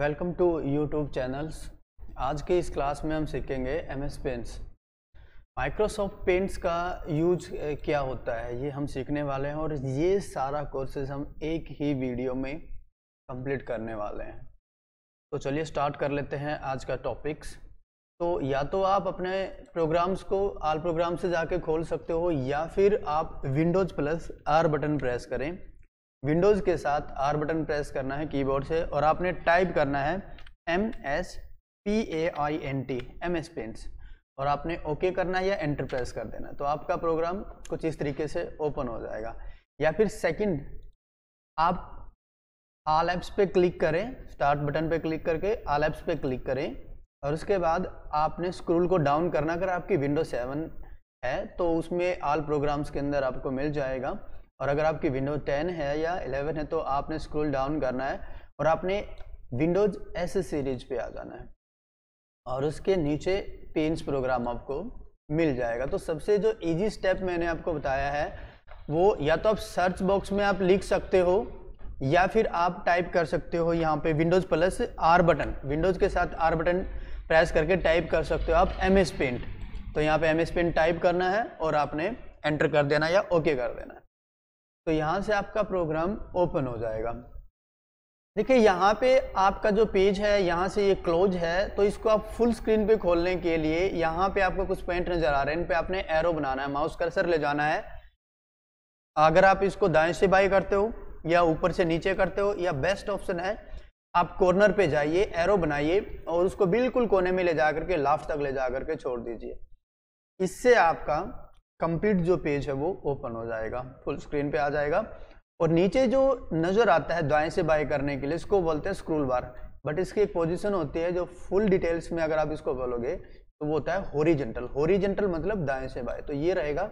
welcome to YouTube channels आज के इस क्लास में हम सीखेंगे M S paints Microsoft paints का यूज क्या होता है ये हम सीखने वाले हैं और ये सारा कोर्सेज हम एक ही वीडियो में कंप्लीट करने वाले हैं तो चलिए स्टार्ट कर लेते हैं आज का टॉपिक्स तो या तो आप अपने प्रोग्राम्स को आल प्रोग्राम से जाके खोल सकते हो या फिर आप Windows plus R button press करें विंडोज़ के साथ आर बटन प्रेस करना है कीबोर्ड से और आपने टाइप करना है M S P A I N T M S paints और आपने ओके okay करना है या एंटर प्रेस कर देना तो आपका प्रोग्राम कुछ इस तरीके से ओपन हो जाएगा या फिर सेकंड आप आल एप्स पे क्लिक करें स्टार्ट बटन पे क्लिक करके आल एप्स पे क्लिक करें और उसके बाद आपने स्क्रूल को डाउन करना अगर आपकी विंडो सेवन है तो उसमें आल प्रोग्राम्स के अंदर आपको मिल जाएगा और अगर आपकी विंडो 10 है या 11 है तो आपने स्क्रॉल डाउन करना है और आपने विंडोज एस सीरीज पे आ जाना है और उसके नीचे पेंस प्रोग्राम आपको मिल जाएगा तो सबसे जो इजी स्टेप मैंने आपको बताया है वो या तो आप सर्च बॉक्स में आप लिख सकते हो या फिर आप टाइप कर सकते हो यहाँ पे Windows plus R button Windows के साथ आर बटन प्रेस करके टाइप कर सकते हो आप एम एस पेंट तो यहाँ पे एम एस पेंट टाइप करना है और आपने एंटर कर देना या ओके कर देना है तो यहाँ से आपका प्रोग्राम ओपन हो जाएगा देखिए यहाँ पे आपका जो पेज है यहाँ से ये क्लोज है तो इसको आप फुल स्क्रीन पे खोलने के लिए यहाँ पे आपको कुछ पॉइंट नज़र आ रहे हैं इन पे आपने एरो बनाना है माउस कर्सर ले जाना है अगर आप इसको दाएं से बाई करते हो या ऊपर से नीचे करते हो या बेस्ट ऑप्शन है आप कॉर्नर पे जाइए एरो बनाइए और उसको बिल्कुल कोने में ले जा करके लाफ्ट तक ले जा करके छोड़ दीजिए इससे आपका कंप्लीट जो पेज है वो ओपन हो जाएगा फुल स्क्रीन पे आ जाएगा और नीचे जो नज़र आता है दाएं से बाएं करने के लिए इसको बोलते हैं स्क्रूल बार बट इसकी एक पोजिशन होती है जो फुल डिटेल्स में अगर आप इसको बोलोगे तो वो होता है होरिजेंटल होरिजेंटल मतलब दाएं से बाएं तो ये रहेगा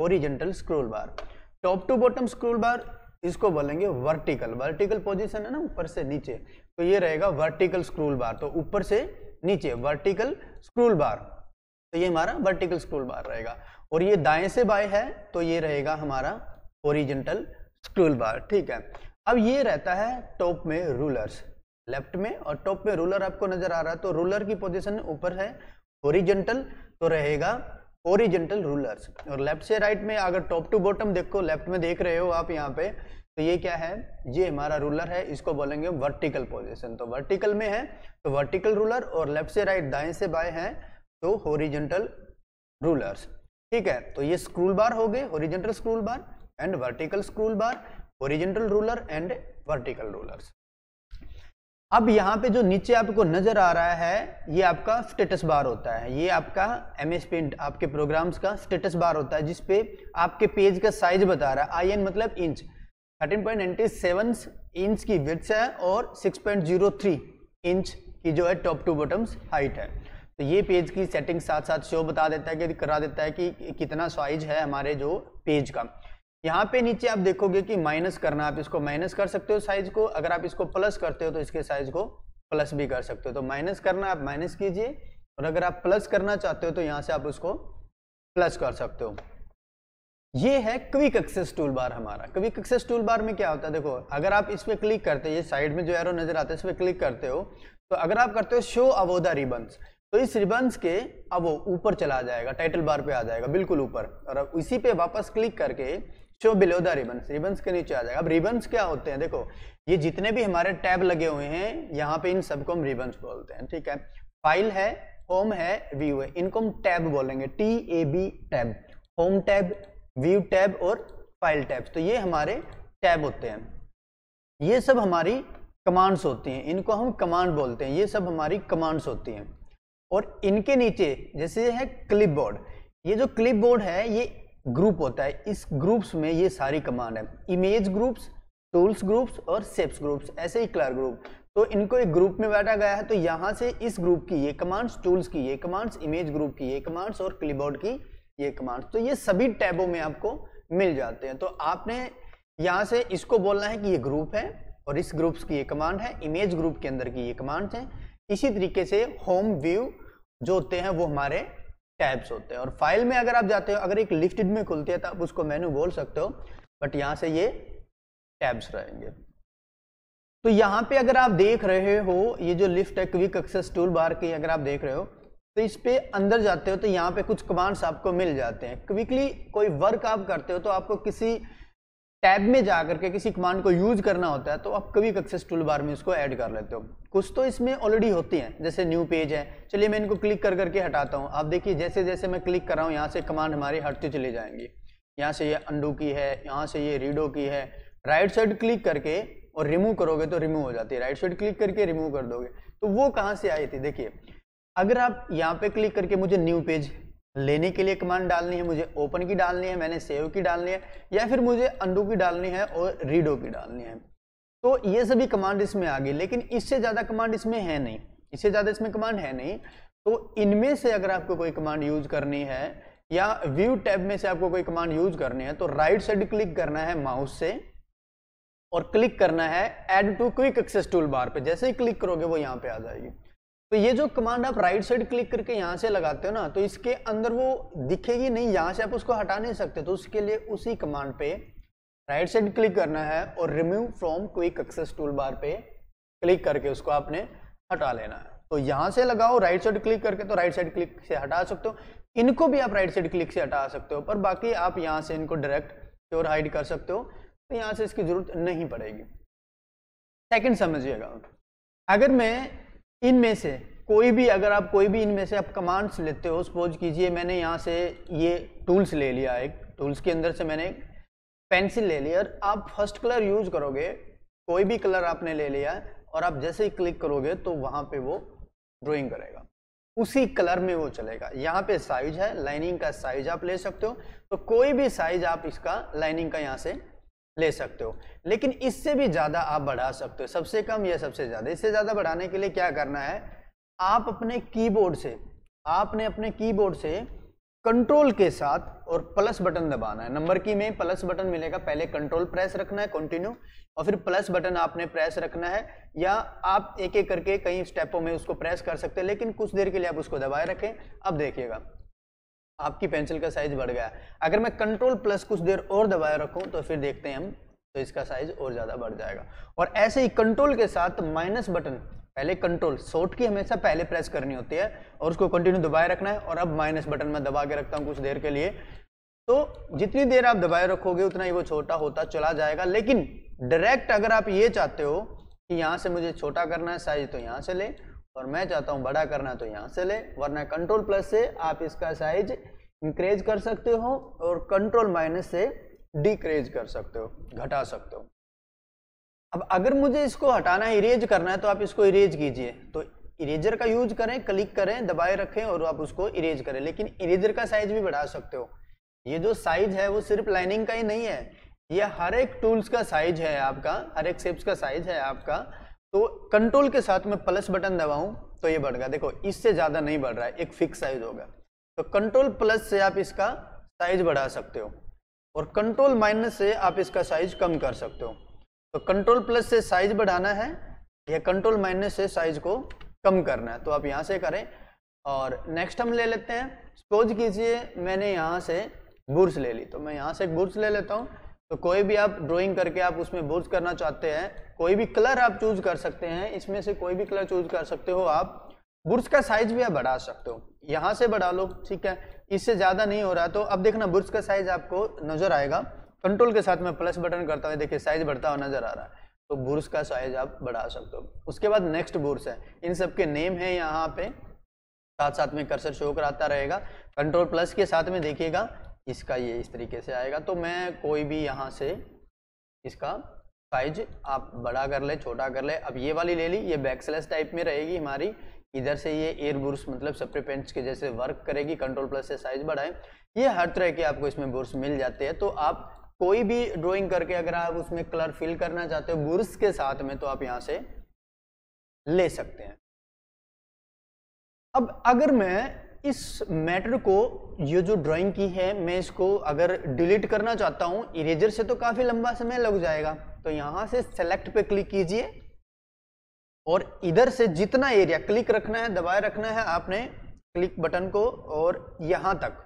horizontal scroll bar top to bottom scroll bar इसको बोलेंगे वर्टिकल वर्टिकल पोजीशन है ना ऊपर से नीचे तो ये रहेगा वर्टिकल स्क्रूल बार तो ऊपर से नीचे वर्टिकल स्क्रूल बार तो ये हमारा वर्टिकल स्क्रूल बार रहेगा और ये दाएं से बाएं है तो ये रहेगा हमारा ओरिजेंटल स्क्रूल बार ठीक है अब ये रहता है टॉप में रूलर्स लेफ्ट में और टॉप में रूलर आपको नजर आ रहा है तो रूलर की पोजिशन ऊपर है ओरिजेंटल तो रहेगा ओरिजेंटल रूलर्स और लेफ्ट से राइट में अगर टॉप टू बॉटम देखो लेफ्ट में देख रहे हो आप यहाँ पे तो ये क्या है ये हमारा रूलर है इसको बोलेंगे वर्टिकल पोजिशन तो वर्टिकल में है तो वर्टिकल रूलर और लेफ्ट से राइट दाएं से बाएं है तो होरिजेंटल रूलर्स ठीक है तो ये स्क्रूल बार हो गए horizontal scroll bar and vertical scroll bar horizontal ruler and vertical ruler अब यहाँ पे जो नीचे आपको नजर आ रहा है ये आपका स्टेटस बार होता है ये आपका एम एस पेंट आपके प्रोग्राम्स का स्टेटस बार होता है जिसपे आपके पेज का साइज बता रहा है आई एन मतलब इंच 13.97 इंच की विड्थ है और 6.03 इंच की जो है टॉप टू बॉटम्स हाइट है तो ये पेज की सेटिंग साथ साथ शो बता देता है कि करा देता है कि कितना साइज है हमारे जो पेज का यहाँ पे नीचे आप देखोगे कि माइनस करना आप इसको माइनस कर सकते हो साइज को अगर आप इसको प्लस करते हो तो इसके साइज को प्लस भी कर सकते हो तो माइनस करना आप माइनस कीजिए और अगर आप प्लस करना चाहते हो तो यहाँ से आप उसको प्लस कर सकते हो ये है क्विक एक्सेस टूल बार हमारा क्विक एक्सेस टूल बार में क्या होता है देखो अगर आप इस पर क्लिक करते हो ये साइड में जो एरो नजर आता है इस पर क्लिक करते हो तो अगर आप करते हो शो अवोदा रिबन्स तो इस रिबंस के अब वो ऊपर चला जाएगा टाइटल बार पे आ जाएगा बिल्कुल ऊपर और अब इसी पे वापस क्लिक करके show below the ribbons ribbons के नीचे आ जाएगा अब रिबन्स क्या होते हैं देखो ये जितने भी हमारे टैब लगे हुए हैं यहाँ पे इन सबको हम रिबंस बोलते हैं ठीक है फाइल है होम है व्यू है इनको हम टैब बोलेंगे T A B tab home tab view tab और फाइल टैब तो ये हमारे टैब होते हैं ये सब हमारी कमांड्स होती हैं इनको हम कमांड बोलते हैं ये सब हमारी कमांड्स होती हैं और इनके नीचे जैसे है क्लिप बोर्ड ये जो क्लिप बोर्ड है ये ग्रुप होता है इस ग्रुप्स में ये सारी कमांड है इमेज ग्रुप्स टूल्स ग्रुप्स और सेप्स ग्रुप्स ऐसे ही क्लर ग्रुप तो इनको एक ग्रुप में बैठा गया है तो यहाँ से इस ग्रुप की ये कमांड्स टूल्स की ये कमांड्स इमेज ग्रुप की ये कमांड्स और क्लिपबोर्ड की ये कमांड्स तो ये सभी टैबों में आपको मिल जाते हैं तो आपने यहाँ से इसको बोलना है कि ये ग्रुप है और इस ग्रुप्स की ये कमांड है इमेज ग्रुप के अंदर की ये कमांड्स हैं इसी तरीके से होम व्यू जो होते हैं वो हमारे टैब्स होते हैं और फाइल में अगर आप जाते हो अगर एक लिफ्टेड में खुलती है तो आप उसको मेनू बोल सकते हो बट यहाँ से ये टैब्स रहेंगे तो यहाँ पे अगर आप देख रहे हो ये जो लिफ्ट है क्विक एक्सेस टूल बार की अगर आप देख रहे हो तो इस पे अंदर जाते हो तो यहाँ पे कुछ कमांड्स आपको मिल जाते हैं क्विकली कोई वर्क आप करते हो तो आपको किसी टैब में जा करके किसी कमांड को यूज करना होता है तो आप कभी एक्सेस टूल बार में इसको ऐड कर लेते हो कुछ तो इसमें ऑलरेडी होती हैं जैसे न्यू पेज है चलिए मैं इनको क्लिक कर करके हटाता हूँ आप देखिए जैसे जैसे मैं क्लिक कर रहा हूँ यहाँ से कमांड हमारी हटती चली जाएंगी यहाँ से ये यह अंडू की है यहाँ से ये यह रीडो की है राइट साइड क्लिक करके और रिमूव करोगे तो रिमूव हो जाती है राइट साइड क्लिक करके रिमूव कर दोगे तो वो कहाँ से आई थी देखिए अगर आप यहाँ पे क्लिक करके मुझे न्यू पेज लेने के लिए कमांड डालनी है मुझे ओपन की डालनी है मैंने सेव की डालनी है या फिर मुझे अंडू की डालनी है और रीडो की डालनी है तो ये सभी कमांड इसमें आ गई लेकिन इससे ज़्यादा कमांड इसमें है नहीं इससे ज़्यादा इसमें कमांड है नहीं तो इनमें से अगर आपको कोई कमांड यूज करनी है या व्यू टैब में से आपको कोई कमांड यूज करनी है तो राइट साइड क्लिक करना है माउस से और क्लिक करना है add to quick access tool bar पे जैसे ही क्लिक करोगे वो यहाँ पे आ जाएगी तो ये जो कमांड आप राइट साइड क्लिक करके यहाँ से लगाते हो ना तो इसके अंदर वो दिखेगी नहीं यहाँ से आप उसको हटा नहीं सकते तो उसके लिए उसी कमांड पे राइट साइड क्लिक करना है और remove from quick access tool bar पे क्लिक करके उसको आपने हटा लेना है तो यहाँ से लगाओ राइट साइड क्लिक करके तो राइट साइड क्लिक से हटा सकते हो इनको भी आप राइट साइड क्लिक से हटा सकते हो पर बाकी आप यहाँ से इनको डायरेक्ट प्योर हाइड कर सकते हो तो यहाँ से इसकी ज़रूरत नहीं पड़ेगी सेकेंड समझिएगा अगर मैं इनमें से कोई भी अगर आप कोई भी इनमें से आप कमांड्स लेते हो सपोज कीजिए मैंने यहाँ से ये टूल्स ले लिया एक टूल्स के अंदर से मैंने पेंसिल ले लिया और आप फर्स्ट कलर यूज करोगे कोई भी कलर आपने ले लिया और आप जैसे ही क्लिक करोगे तो वहाँ पे वो ड्राइंग करेगा उसी कलर में वो चलेगा यहाँ पे साइज है लाइनिंग का साइज आप ले सकते हो तो कोई भी साइज आप इसका लाइनिंग का यहाँ से ले सकते हो लेकिन इससे भी ज़्यादा आप बढ़ा सकते हो सबसे कम या सबसे ज़्यादा इससे ज़्यादा बढ़ाने के लिए क्या करना है आप अपने कीबोर्ड से आपने अपने कीबोर्ड से कंट्रोल के साथ और प्लस बटन दबाना है नंबर की में प्लस बटन मिलेगा पहले कंट्रोल प्रेस रखना है कंटिन्यू और फिर प्लस बटन आपने प्रेस रखना है या आप एक एक करके कई स्टेपों में उसको प्रेस कर सकते हैं लेकिन कुछ देर के लिए आप उसको दबाए रखें अब देखिएगा आपकी पेंसिल का साइज बढ़ गया अगर मैं कंट्रोल प्लस कुछ देर और दबाए रखूँ तो फिर देखते हैं हम तो इसका साइज और ज़्यादा बढ़ जाएगा और ऐसे ही कंट्रोल के साथ माइनस बटन पहले कंट्रोल शॉर्ट की हमेशा पहले प्रेस करनी होती है और उसको कंटिन्यू दबाए रखना है और अब माइनस बटन में दबा के रखता हूँ कुछ देर के लिए तो जितनी देर आप दबाए रखोगे उतना ही वो छोटा होता चला जाएगा लेकिन डायरेक्ट अगर आप ये चाहते हो कि यहाँ से मुझे छोटा करना है साइज तो यहाँ से ले और मैं चाहता हूँ बड़ा करना तो यहाँ से ले वरना कंट्रोल प्लस से आप इसका साइज इंक्रेज कर सकते हो और कंट्रोल माइनस से डिक्रेज कर सकते हो घटा सकते हो अब अगर मुझे इसको हटाना इरेज करना है तो आप इसको इरेज कीजिए तो इरेजर का यूज करें क्लिक करें दबाए रखें और आप उसको इरेज करें लेकिन इरेजर का साइज भी बढ़ा सकते हो ये जो साइज है वो सिर्फ लाइनिंग का ही नहीं है ये हर एक टूल्स का साइज है आपका हर एक शेप्स का साइज है आपका तो कंट्रोल के साथ में प्लस बटन दबाऊं तो ये बढ़ गया देखो इससे ज़्यादा नहीं बढ़ रहा है एक फिक्स साइज होगा तो कंट्रोल प्लस से आप इसका साइज बढ़ा सकते हो और कंट्रोल माइनस से आप इसका साइज कम कर सकते हो तो कंट्रोल प्लस से साइज बढ़ाना है या कंट्रोल माइनस से साइज को कम करना है तो आप यहाँ से करें और नेक्स्ट हम ले लेते हैं सपोज कीजिए मैंने यहाँ से बुर्स ले ली तो मैं यहाँ से एक बुर्स ले लेता हूँ तो कोई भी आप ड्राइंग करके आप उसमें बुर्ज करना चाहते हैं कोई भी कलर आप चूज कर सकते हैं इसमें से कोई भी कलर चूज कर सकते हो आप बुर्ज का साइज भी आप बढ़ा सकते हो यहाँ से बढ़ा लो ठीक है इससे ज़्यादा नहीं हो रहा तो अब देखना बुर्ज का साइज आपको नज़र आएगा कंट्रोल के साथ मैं प्लस बटन करता हूँ देखिए साइज बढ़ता हुआ नज़र आ रहा है तो बुर्ज का साइज आप बढ़ा सकते हो उसके बाद नेक्स्ट बुर्ज है इन सब के नेम है यहाँ पे साथ साथ में कर्सर शो कराता रहेगा कंट्रोल प्लस के साथ में देखिएगा इसका ये इस तरीके से आएगा तो मैं कोई भी यहाँ से इसका साइज आप बड़ा कर ले छोटा कर ले अब ये वाली ले ली ये बैकस्लैश टाइप में रहेगी हमारी इधर से ये एयर बुर्स मतलब सप्रे पेंट्स के जैसे वर्क करेगी कंट्रोल प्लस से साइज बढ़ाएं ये हर तरह के आपको इसमें बुर्स मिल जाते हैं तो आप कोई भी ड्राइंग करके अगर आप उसमें कलर फिल करना चाहते हो बुर्स के साथ में तो आप यहाँ से ले सकते हैं अब अगर मैं इस मैटर को ये जो ड्राइंग की है मैं इसको अगर डिलीट करना चाहता हूँ इरेजर से तो काफ़ी लंबा समय लग जाएगा तो यहाँ से सेलेक्ट पे क्लिक कीजिए और इधर से जितना एरिया क्लिक रखना है दबाए रखना है आपने क्लिक बटन को और यहाँ तक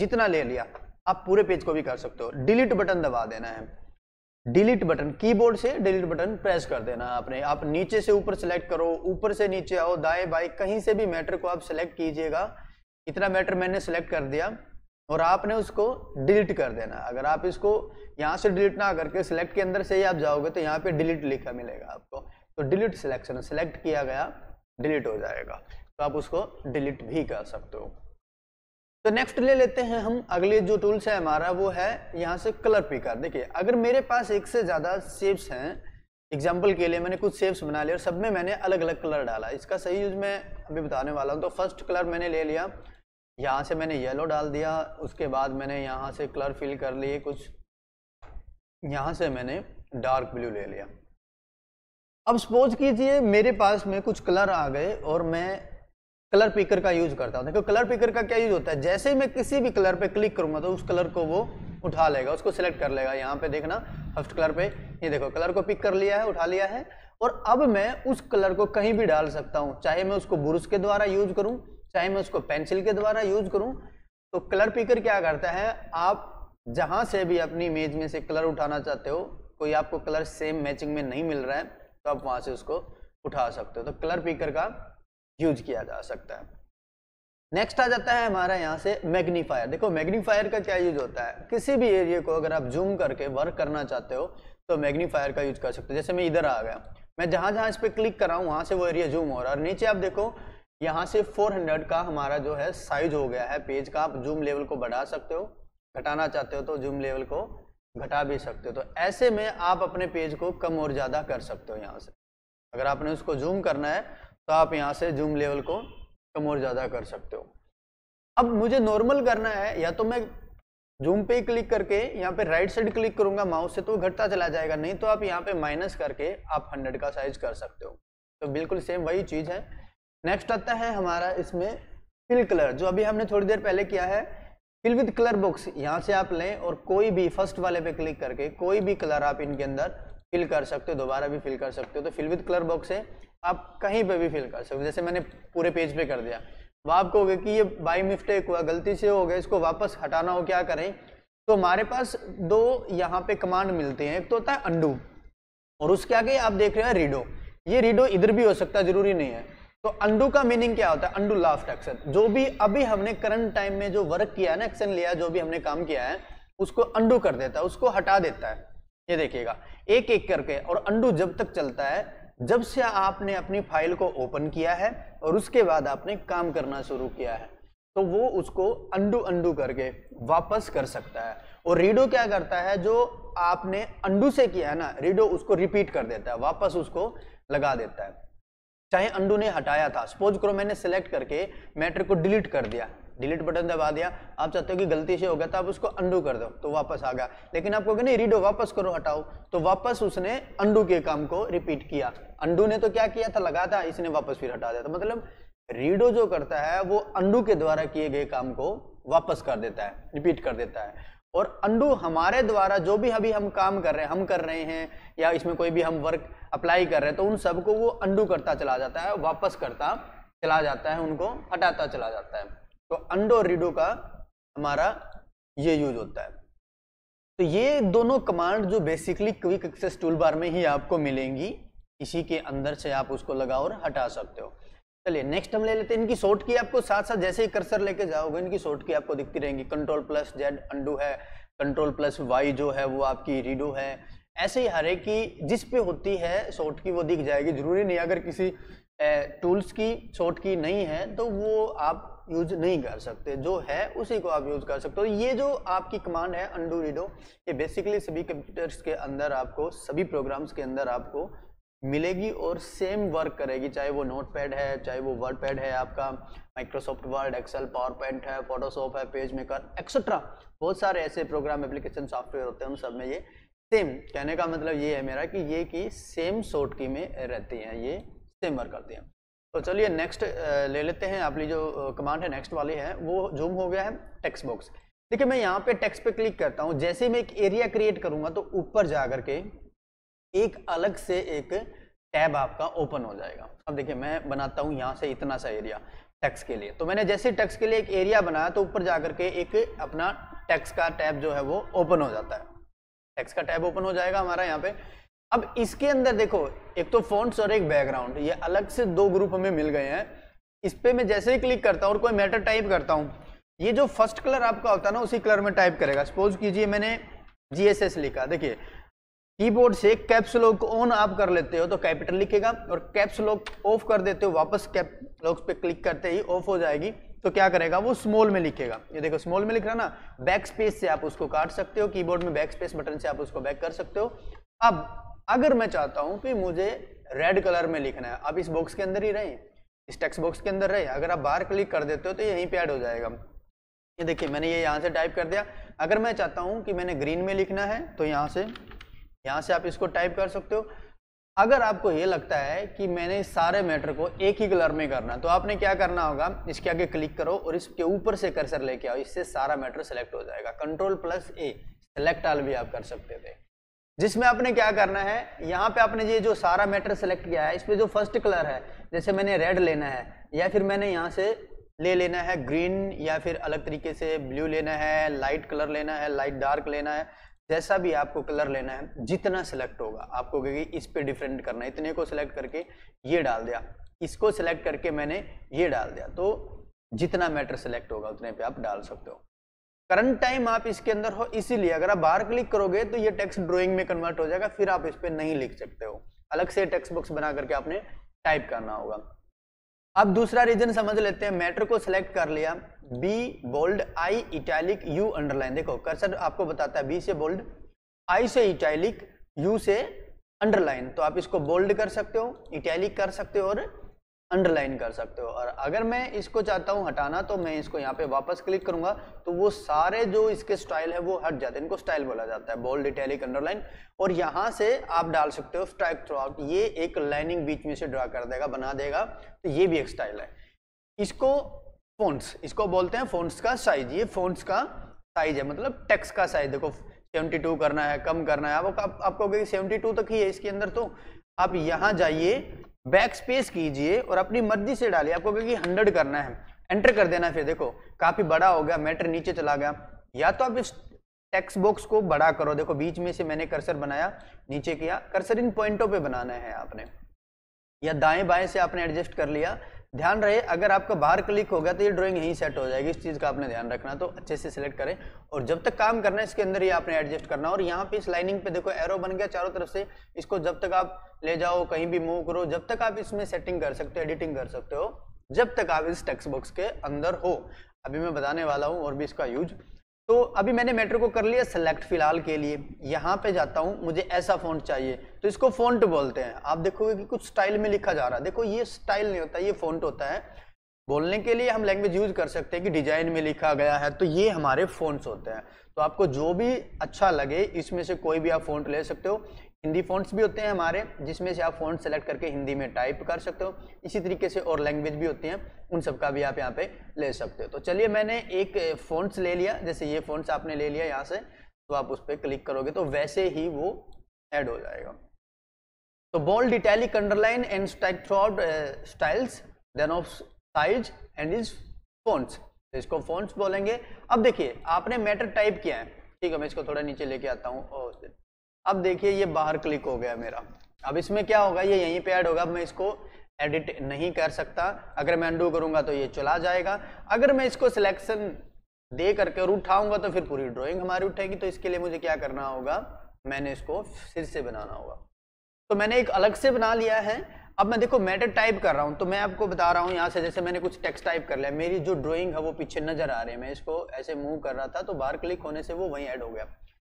जितना ले लिया आप पूरे पेज को भी कर सकते हो डिलीट बटन दबा देना है डिलीट बटन कीबोर्ड से डिलीट बटन प्रेस कर देना आपने आप नीचे से ऊपर सेलेक्ट करो ऊपर से नीचे आओ दाएं बाएं कहीं से भी मैटर को आप सेलेक्ट कीजिएगा इतना मैटर मैंने सेलेक्ट कर दिया और आपने उसको डिलीट कर देना अगर आप इसको यहाँ से डिलीट ना करके सेलेक्ट के अंदर से ही आप जाओगे तो यहाँ पे डिलीट लिखा मिलेगा आपको तो डिलीट सिलेक्शन सेलेक्ट किया गया डिलीट हो जाएगा तो आप उसको डिलीट भी कर सकते हो तो नेक्स्ट ले लेते हैं हम अगले जो टूल्स है हमारा वो है यहाँ से कलर पिकर देखिए अगर मेरे पास एक से ज़्यादा सेप्स हैं एग्जाम्पल के लिए मैंने कुछ सेप्स बना लिए और सब में मैंने अलग अलग कलर डाला इसका सही यूज मैं अभी बताने वाला हूँ तो फर्स्ट कलर मैंने ले लिया यहाँ से मैंने येलो डाल दिया उसके बाद मैंने यहाँ से कलर फिल कर लिए कुछ यहाँ से मैंने डार्क ब्लू ले लिया अब सपोज कीजिए मेरे पास में कुछ कलर आ गए और मैं कलर पिकर का यूज करता हूँ देखो कलर पिकर का क्या यूज होता है जैसे ही मैं किसी भी कलर पे क्लिक करूंगा तो उस कलर को वो उठा लेगा उसको सिलेक्ट कर लेगा यहाँ पे देखना फर्स्ट कलर पे ये देखो कलर को पिक कर लिया है उठा लिया है और अब मैं उस कलर को कहीं भी डाल सकता हूँ चाहे मैं उसको ब्रुश के द्वारा यूज करूँ चाहे मैं उसको पेंसिल के द्वारा यूज करूँ तो कलर पिकर क्या करता है आप जहाँ से भी अपनी इमेज में से कलर उठाना चाहते हो कोई आपको कलर सेम मैचिंग में नहीं मिल रहा है तो आप वहाँ से उसको उठा सकते हो तो कलर पिकर का यूज किया जा सकता है नेक्स्ट आ जाता है हमारा यहाँ से मैग्नीफायर देखो मैग्नीफायर का क्या यूज होता है किसी भी एरिया को अगर आप जूम करके वर्क करना चाहते हो तो मैग्नीफायर का यूज कर सकते हो जैसे मैं इधर आ गया मैं जहां जहां इस पर क्लिक कर रहा हूँ वहां से वो एरिया जूम हो रहा है और नीचे आप देखो यहाँ से 400 का हमारा जो है साइज हो गया है पेज का आप जूम लेवल को बढ़ा सकते हो घटाना चाहते हो तो जूम लेवल को घटा भी सकते हो तो ऐसे में आप अपने पेज को कम और ज़्यादा कर सकते हो यहाँ से अगर आपने उसको जूम करना है तो आप यहाँ से जूम लेवल को कम और ज़्यादा कर सकते हो अब मुझे नॉर्मल करना है या तो मैं जूम पे क्लिक करके यहाँ पे राइट साइड क्लिक करूंगा माउस से तो घटता चला जाएगा नहीं तो आप यहाँ पे माइनस करके आप 100 का साइज कर सकते हो तो बिल्कुल सेम वही चीज़ है नेक्स्ट आता है हमारा इसमें फिल कलर जो अभी हमने थोड़ी देर पहले किया है फिल विद कलर बॉक्स यहाँ से आप लें और कोई भी फर्स्ट वाले पे क्लिक करके कोई भी कलर आप इनके अंदर फिल कर सकते हो दोबारा भी फिल कर सकते हो तो फिल विद कलर बॉक्स है आप कहीं पे भी फिल कर सकते हो जैसे मैंने पूरे पेज पे कर दिया आपको आप कहोगे कि ये बाई मिस्टेक हुआ गलती से हो गया इसको वापस हटाना हो क्या करें तो हमारे पास दो यहाँ पे कमांड मिलते हैं एक तो होता है अंडू और उसके आगे आप देख रहे हैं रीडो ये रीडो इधर भी हो सकता है जरूरी नहीं है तो अंडू का मीनिंग क्या होता है अंडू लास्ट एक्शन जो भी अभी हमने करंट टाइम में जो वर्क किया है ना एक्शन लिया जो भी हमने काम किया है उसको अंडू कर देता है उसको हटा देता है ये देखिएगा एक एक करके और अंडू जब तक चलता है जब से आपने अपनी फाइल को ओपन किया है और उसके बाद आपने काम करना शुरू किया है तो वो उसको अंडू अंडू करके वापस कर सकता है और रीडो क्या करता है जो आपने अंडू से किया है ना रीडो उसको रिपीट कर देता है वापस उसको लगा देता है चाहे अंडू ने हटाया था सपोज करो मैंने सेलेक्ट करके मैटर को डिलीट कर दिया डिलीट बटन दबा दिया आप चाहते हो कि गलती से हो गया तो आप उसको अंडू कर दो तो वापस आ गया लेकिन आप कहोगे नहीं रीडो वापस करो हटाओ तो वापस उसने अंडू के काम को रिपीट किया अंडू ने तो क्या किया था लगा था इसने वापस फिर हटा दिया था मतलब रीडो जो करता है वो अंडू के द्वारा किए गए काम को वापस कर देता है रिपीट कर देता है और अंडू हमारे द्वारा जो भी अभी हम काम कर रहे हैं हम कर रहे हैं या इसमें कोई भी हम वर्क अप्लाई कर रहे हैं तो उन सबको वो अंडू करता चला जाता है वापस करता चला जाता है उनको हटाता चला जाता है तो अंडो रीडो का हमारा ये यूज होता है तो ये दोनों कमांड जो basically quick access tool bar में ही आपको मिलेंगी इसी के अंदर से आप उसको लगाओ और हटा सकते हो चलिए नेक्स्ट हम ले लेते हैं इनकी शॉर्ट की आपको साथ साथ जैसे ही कर्सर लेके जाओगे इनकी शॉर्ट की आपको दिखती रहेंगी कंट्रोल प्लस जेड अंडू है कंट्रोल प्लस वाई जो है वो आपकी रीडो है ऐसे ही हर एक की जिस पे होती है शॉर्ट की वो दिख जाएगी जरूरी नहीं अगर किसी टूल्स की शॉर्ट की नहीं है तो वो आप यूज नहीं कर सकते जो है उसी को आप यूज कर सकते हो ये जो आपकी कमांड है अंडू रीडो ये बेसिकली सभी कंप्यूटर्स के अंदर आपको सभी प्रोग्राम्स के अंदर आपको मिलेगी और सेम वर्क करेगी चाहे वो नोट पैड है चाहे वो वर्ड पैड है आपका Microsoft Word Excel PowerPoint है फोटोशॉप है पेज मेकर एक्सेट्रा बहुत सारे ऐसे प्रोग्राम एप्लीकेशन सॉफ्टवेयर होते हैं उन सब में ये सेम कहने का मतलब ये है मेरा कि ये की सेम शॉर्ट की में रहती हैं ये सेम वर्क करती हैं तो चलिए नेक्स्ट ले लेते हैं आप जो कमांड है नेक्स्ट वाली है वो जूम हो गया है टेक्स्ट बॉक्स देखिए मैं यहाँ पे टेक्स्ट पे क्लिक करता हूँ जैसे मैं एक एरिया क्रिएट करूंगा तो ऊपर जा करके एक अलग से एक टैब आपका ओपन हो जाएगा अब देखिए मैं बनाता हूँ यहाँ से इतना सा एरिया टैक्स के लिए तो मैंने जैसे टैक्स के लिए एक एरिया बनाया तो ऊपर जा करके एक अपना टैक्स का टैब जो है वो ओपन हो जाता है टैक्स का टैब ओपन हो जाएगा हमारा यहाँ पे अब इसके अंदर देखो एक तो फॉन्ट्स और एक बैकग्राउंड ये अलग से दो ग्रुप हमें मिल गए हैं इस पर मैं जैसे ही क्लिक करता हूँ और कोई मैटर टाइप करता हूँ ये जो फर्स्ट कलर आपका होता है ना उसी कलर में टाइप करेगा सपोज कीजिए मैंने जीएसएस लिखा देखिए कीबोर्ड से कैप्स ऑन आप कर लेते हो तो कैपिटल लिखेगा और कैप्स लॉक ऑफ कर देते हो वापस कैप लॉक पे क्लिक करते ही ऑफ हो जाएगी तो क्या करेगा वो स्मॉल में लिखेगा ये देखो स्मॉल में लिख रहा ना बैक स्पेस से आप उसको काट सकते हो कीबोर्ड में बैक स्पेस बटन से आप उसको बैक कर सकते हो अब अगर मैं चाहता हूं कि मुझे रेड कलर में लिखना है आप इस बॉक्स के अंदर ही रहें इस टेक्स्ट बॉक्स के अंदर रहें अगर आप बाहर क्लिक कर देते हो तो यहीं पे ऐड हो जाएगा ये देखिए मैंने ये यहाँ से टाइप कर दिया अगर मैं चाहता हूँ कि मैंने ग्रीन में लिखना है तो यहाँ से यहाँ से आप इसको टाइप कर सकते हो अगर आपको ये लगता है कि मैंने सारे मैटर को एक ही कलर में करना है तो आपने क्या करना होगा इसके आगे क्लिक करो और इसके ऊपर से कर्सर लेके आओ इससे सारा मैटर सेलेक्ट हो जाएगा control plus A select all भी आप कर सकते थे जिसमें आपने क्या करना है यहाँ पे आपने ये जो सारा मैटर सेलेक्ट किया है इसमें जो फर्स्ट कलर है जैसे मैंने रेड लेना है या फिर मैंने यहाँ से ले लेना है ग्रीन या फिर अलग तरीके से ब्लू लेना है लाइट कलर लेना है लाइट डार्क लेना है जैसा भी आपको कलर लेना है जितना सेलेक्ट होगा आपको क्योंकि इस पर डिफरेंट करना है इतने को सिलेक्ट करके ये डाल दिया इसको सिलेक्ट करके मैंने ये डाल दिया तो जितना मैटर सेलेक्ट होगा उतने पे आप डाल सकते हो करंट टाइम आप इसके अंदर हो इसीलिए अगर आप बाहर क्लिक करोगे तो ये टेक्स्ट ड्राइंग में कन्वर्ट हो जाएगा फिर आप इस पर नहीं लिख सकते हो अलग से टेक्स्ट बुक्स बना करके आपने टाइप करना होगा अब दूसरा रीजन समझ लेते हैं मैटर को सिलेक्ट कर लिया B bold I italic U underline देखो कर्सर आपको बताता है बी से बोल्ड आई से इटैलिक यू से अंडरलाइन तो आप इसको बोल्ड कर सकते हो इटैलिक कर सकते हो और अंडरलाइन कर सकते हो और अगर मैं इसको चाहता हूँ हटाना तो मैं इसको यहाँ पे वापस क्लिक करूंगा तो वो सारे जो इसके स्टाइल है वो हट जाते हैं इनको स्टाइल बोला जाता है बोल्ड इटैलिक अंडरलाइन और यहाँ से आप डाल सकते हो स्ट्राइक थ्रू आउट ये एक लाइनिंग बीच में से ड्रा कर देगा बना देगा तो ये भी एक स्टाइल है इसको फोन्स इसको बोलते हैं फोन्स का साइज ये फोन्स का साइज है मतलब टेक्स का साइज देखो टू करना है कम करना है आप, आप, आप टू तक ही है इसके अंदर तो आप यहाँ जाइए बैक स्पेस कीजिए और अपनी मर्जी से डालिए आपको क्योंकि हंड्रेड करना है एंटर कर देना फिर देखो काफ़ी बड़ा हो गया मैटर नीचे चला गया या तो आप इस टेक्स्ट बॉक्स को बड़ा करो देखो बीच में से मैंने कर्सर बनाया नीचे किया कर्सर इन पॉइंटों पे बनाना है आपने या दाएं बाएं से आपने एडजस्ट कर लिया ध्यान रहे अगर आपका बाहर क्लिक होगा तो ये ड्राइंग यहीं सेट हो जाएगी इस चीज़ का आपने ध्यान रखना तो अच्छे से सिलेक्ट करें और जब तक काम करना है इसके अंदर ही आपने एडजस्ट करना और यहाँ पे इस लाइनिंग पे देखो एरो बन गया चारों तरफ से इसको जब तक आप ले जाओ कहीं भी मूव करो जब तक आप इसमें सेटिंग कर सकते हो एडिटिंग कर सकते हो जब तक आप इस टेक्स बॉक्स के अंदर हो अभी मैं बताने वाला हूँ और भी इसका यूज तो अभी मैंने मेट्रो को कर लिया सेलेक्ट फिलहाल के लिए यहाँ पे जाता हूँ मुझे ऐसा फ़ॉन्ट चाहिए तो इसको फ़ॉन्ट बोलते हैं आप देखोगे कि कुछ स्टाइल में लिखा जा रहा है देखो ये स्टाइल नहीं होता ये फ़ॉन्ट होता है बोलने के लिए हम लैंग्वेज यूज़ कर सकते हैं कि डिजाइन में लिखा गया है तो ये हमारे फ़ॉन्ट्स होते हैं तो आपको जो भी अच्छा लगे इसमें से कोई भी आप फ़ॉन्ट ले सकते हो हिंदी फ़ॉन्ट्स भी होते हैं हमारे जिसमें से आप फ़ॉन्ट सेलेक्ट करके हिंदी में टाइप कर सकते हो इसी तरीके से और लैंग्वेज भी होती हैं उन सब का भी आप यहाँ पे ले सकते हो तो चलिए मैंने एक फ़ॉन्ट्स ले लिया जैसे ये फ़ॉन्ट्स आपने ले लिया यहाँ से तो आप उस पर क्लिक करोगे तो वैसे ही वो ऐड हो जाएगा तो bold italic underline and strike styles then of size and is fonts तो इसको फ़ॉन्ट्स बोलेंगे अब देखिए आपने मैटर टाइप किया है ठीक है मैं इसको थोड़ा नीचे लेके आता हूँ अब देखिए ये बाहर क्लिक हो गया मेरा अब इसमें क्या होगा ये यहीं पे ऐड होगा अब मैं इसको एडिट नहीं कर सकता अगर मैं अंडू करूंगा तो ये चला जाएगा अगर मैं इसको सिलेक्शन दे करके और उठाऊंगा तो फिर पूरी ड्राइंग हमारी उठेगी तो इसके लिए मुझे क्या करना होगा मैंने इसको फिर से बनाना होगा तो मैंने एक अलग से बना लिया है अब मैं देखो मैटर टाइप कर रहा हूँ तो मैं आपको बता रहा हूँ यहाँ से जैसे मैंने कुछ टेक्स्ट टाइप कर लिया मेरी जो ड्राइंग है वो पीछे नजर आ रही है मैं इसको ऐसे मूव कर रहा था तो बाहर क्लिक होने से वो वहीं ऐड हो गया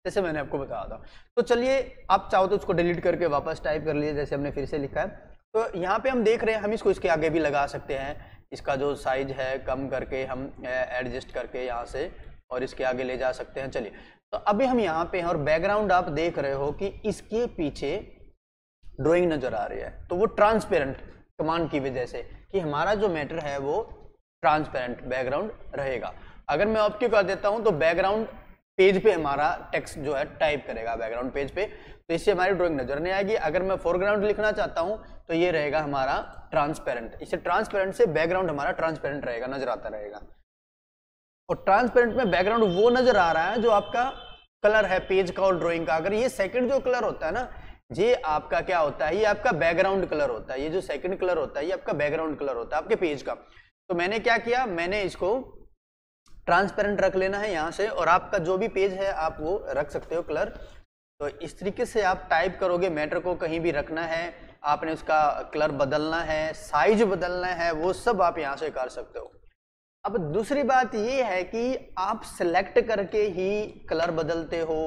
जैसे मैंने आपको बताया था तो चलिए आप चाहो तो उसको डिलीट करके वापस टाइप कर लीजिए जैसे हमने फिर से लिखा है तो यहाँ पे हम देख रहे हैं हम इसको इसके आगे भी लगा सकते हैं इसका जो साइज है कम करके हम एडजस्ट करके यहाँ से और इसके आगे ले जा सकते हैं चलिए तो अभी हम यहाँ पे हैं और बैकग्राउंड आप देख रहे हो कि इसके पीछे ड्राइंग नज़र आ रही है तो वो ट्रांसपेरेंट कमांड की वजह से कि हमारा जो मैटर है वो ट्रांसपेरेंट बैकग्राउंड रहेगा अगर मैं ऑप्टिव कर देता हूँ तो बैकग्राउंड पेज पे हमारा टेक्स्ट जो है टाइप करेगा बैकग्राउंड पेज पे तो इससे हमारी ड्राइंग नजर नहीं आएगी अगर मैं फोरग्राउंड लिखना चाहता हूँ तो ये रहेगा हमारा ट्रांसपेरेंट इसे ट्रांसपेरेंट से बैकग्राउंड हमारा ट्रांसपेरेंट रहेगा नजर आता रहेगा और ट्रांसपेरेंट में बैकग्राउंड वो नजर आ रहा है जो आपका कलर है पेज का और ड्रॉइंग का अगर ये सेकंड जो कलर होता है ना ये आपका क्या होता है ये आपका बैकग्राउंड कलर होता है ये जो सेकंड कलर होता है ये आपका बैकग्राउंड कलर होता है आपके पेज का तो मैंने क्या किया मैंने इसको ट्रांसपेरेंट रख लेना है यहाँ से और आपका जो भी पेज है आप वो रख सकते हो कलर तो इस तरीके से आप टाइप करोगे मैटर को कहीं भी रखना है आपने उसका कलर बदलना है साइज बदलना है वो सब आप यहाँ से कर सकते हो अब दूसरी बात ये है कि आप सेलेक्ट करके ही कलर बदलते हो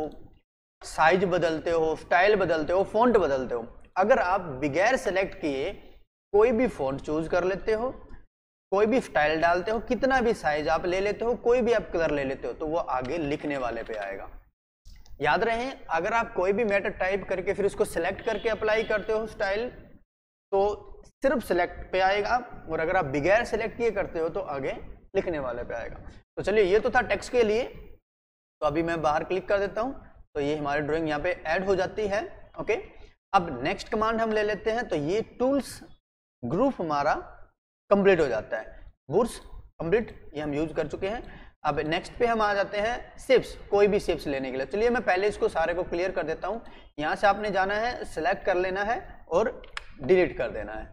साइज बदलते हो स्टाइल बदलते हो फॉन्ट बदलते हो अगर आप बगैर सेलेक्ट किए कोई भी फॉन्ट चूज कर लेते हो कोई भी स्टाइल डालते हो कितना भी साइज आप ले लेते हो कोई भी आप कलर ले लेते हो तो वो आगे लिखने वाले पे आएगा याद रहे अगर आप कोई भी मैटर टाइप करके फिर उसको सिलेक्ट करके अप्लाई करते हो स्टाइल तो सिर्फ सिलेक्ट पे आएगा और अगर आप बगैर सिलेक्ट किए करते हो तो आगे लिखने वाले पे आएगा तो चलिए ये तो था टेक्स के लिए तो अभी मैं बाहर क्लिक कर देता हूँ तो ये हमारी ड्राइंग यहाँ पे ऐड हो जाती है ओके अब नेक्स्ट कमांड हम ले लेते हैं तो ये टूल्स ग्रुप हमारा कंप्लीट हो जाता है वुड्स कंप्लीट ये हम यूज कर चुके हैं अब नेक्स्ट पे हम आ जाते हैं सिप्स कोई भी सिप्स लेने के लिए चलिए मैं पहले इसको सारे को क्लियर कर देता हूँ यहाँ से आपने जाना है सिलेक्ट कर लेना है और डिलीट कर देना है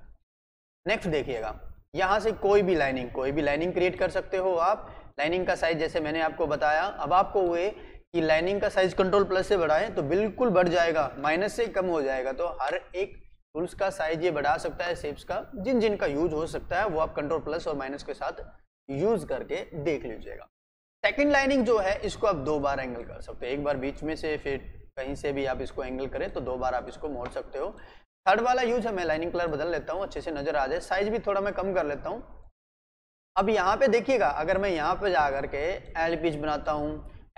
नेक्स्ट देखिएगा यहाँ से कोई भी लाइनिंग कोई भी लाइनिंग क्रिएट कर सकते हो आप लाइनिंग का साइज जैसे मैंने आपको बताया अब आपको हुए कि लाइनिंग का साइज कंट्रोल प्लस से बढ़ाएं तो बिल्कुल बढ़ जाएगा माइनस से कम हो जाएगा तो हर एक टूल्स का साइज ये बढ़ा सकता है सेप्स का जिन जिन का यूज हो सकता है वो आप कंट्रोल प्लस और माइनस के साथ यूज करके देख लीजिएगा सेकेंड लाइनिंग जो है इसको आप दो बार एंगल कर सकते हो एक बार बीच में से फिर कहीं से भी आप इसको एंगल करें तो दो बार आप इसको मोड़ सकते हो थर्ड वाला यूज है मैं लाइनिंग कलर बदल लेता हूँ अच्छे से नजर आ जाए साइज भी थोड़ा मैं कम कर लेता हूँ अब यहाँ पे देखिएगा अगर मैं यहाँ पे जा करके एल पीच बनाता हूँ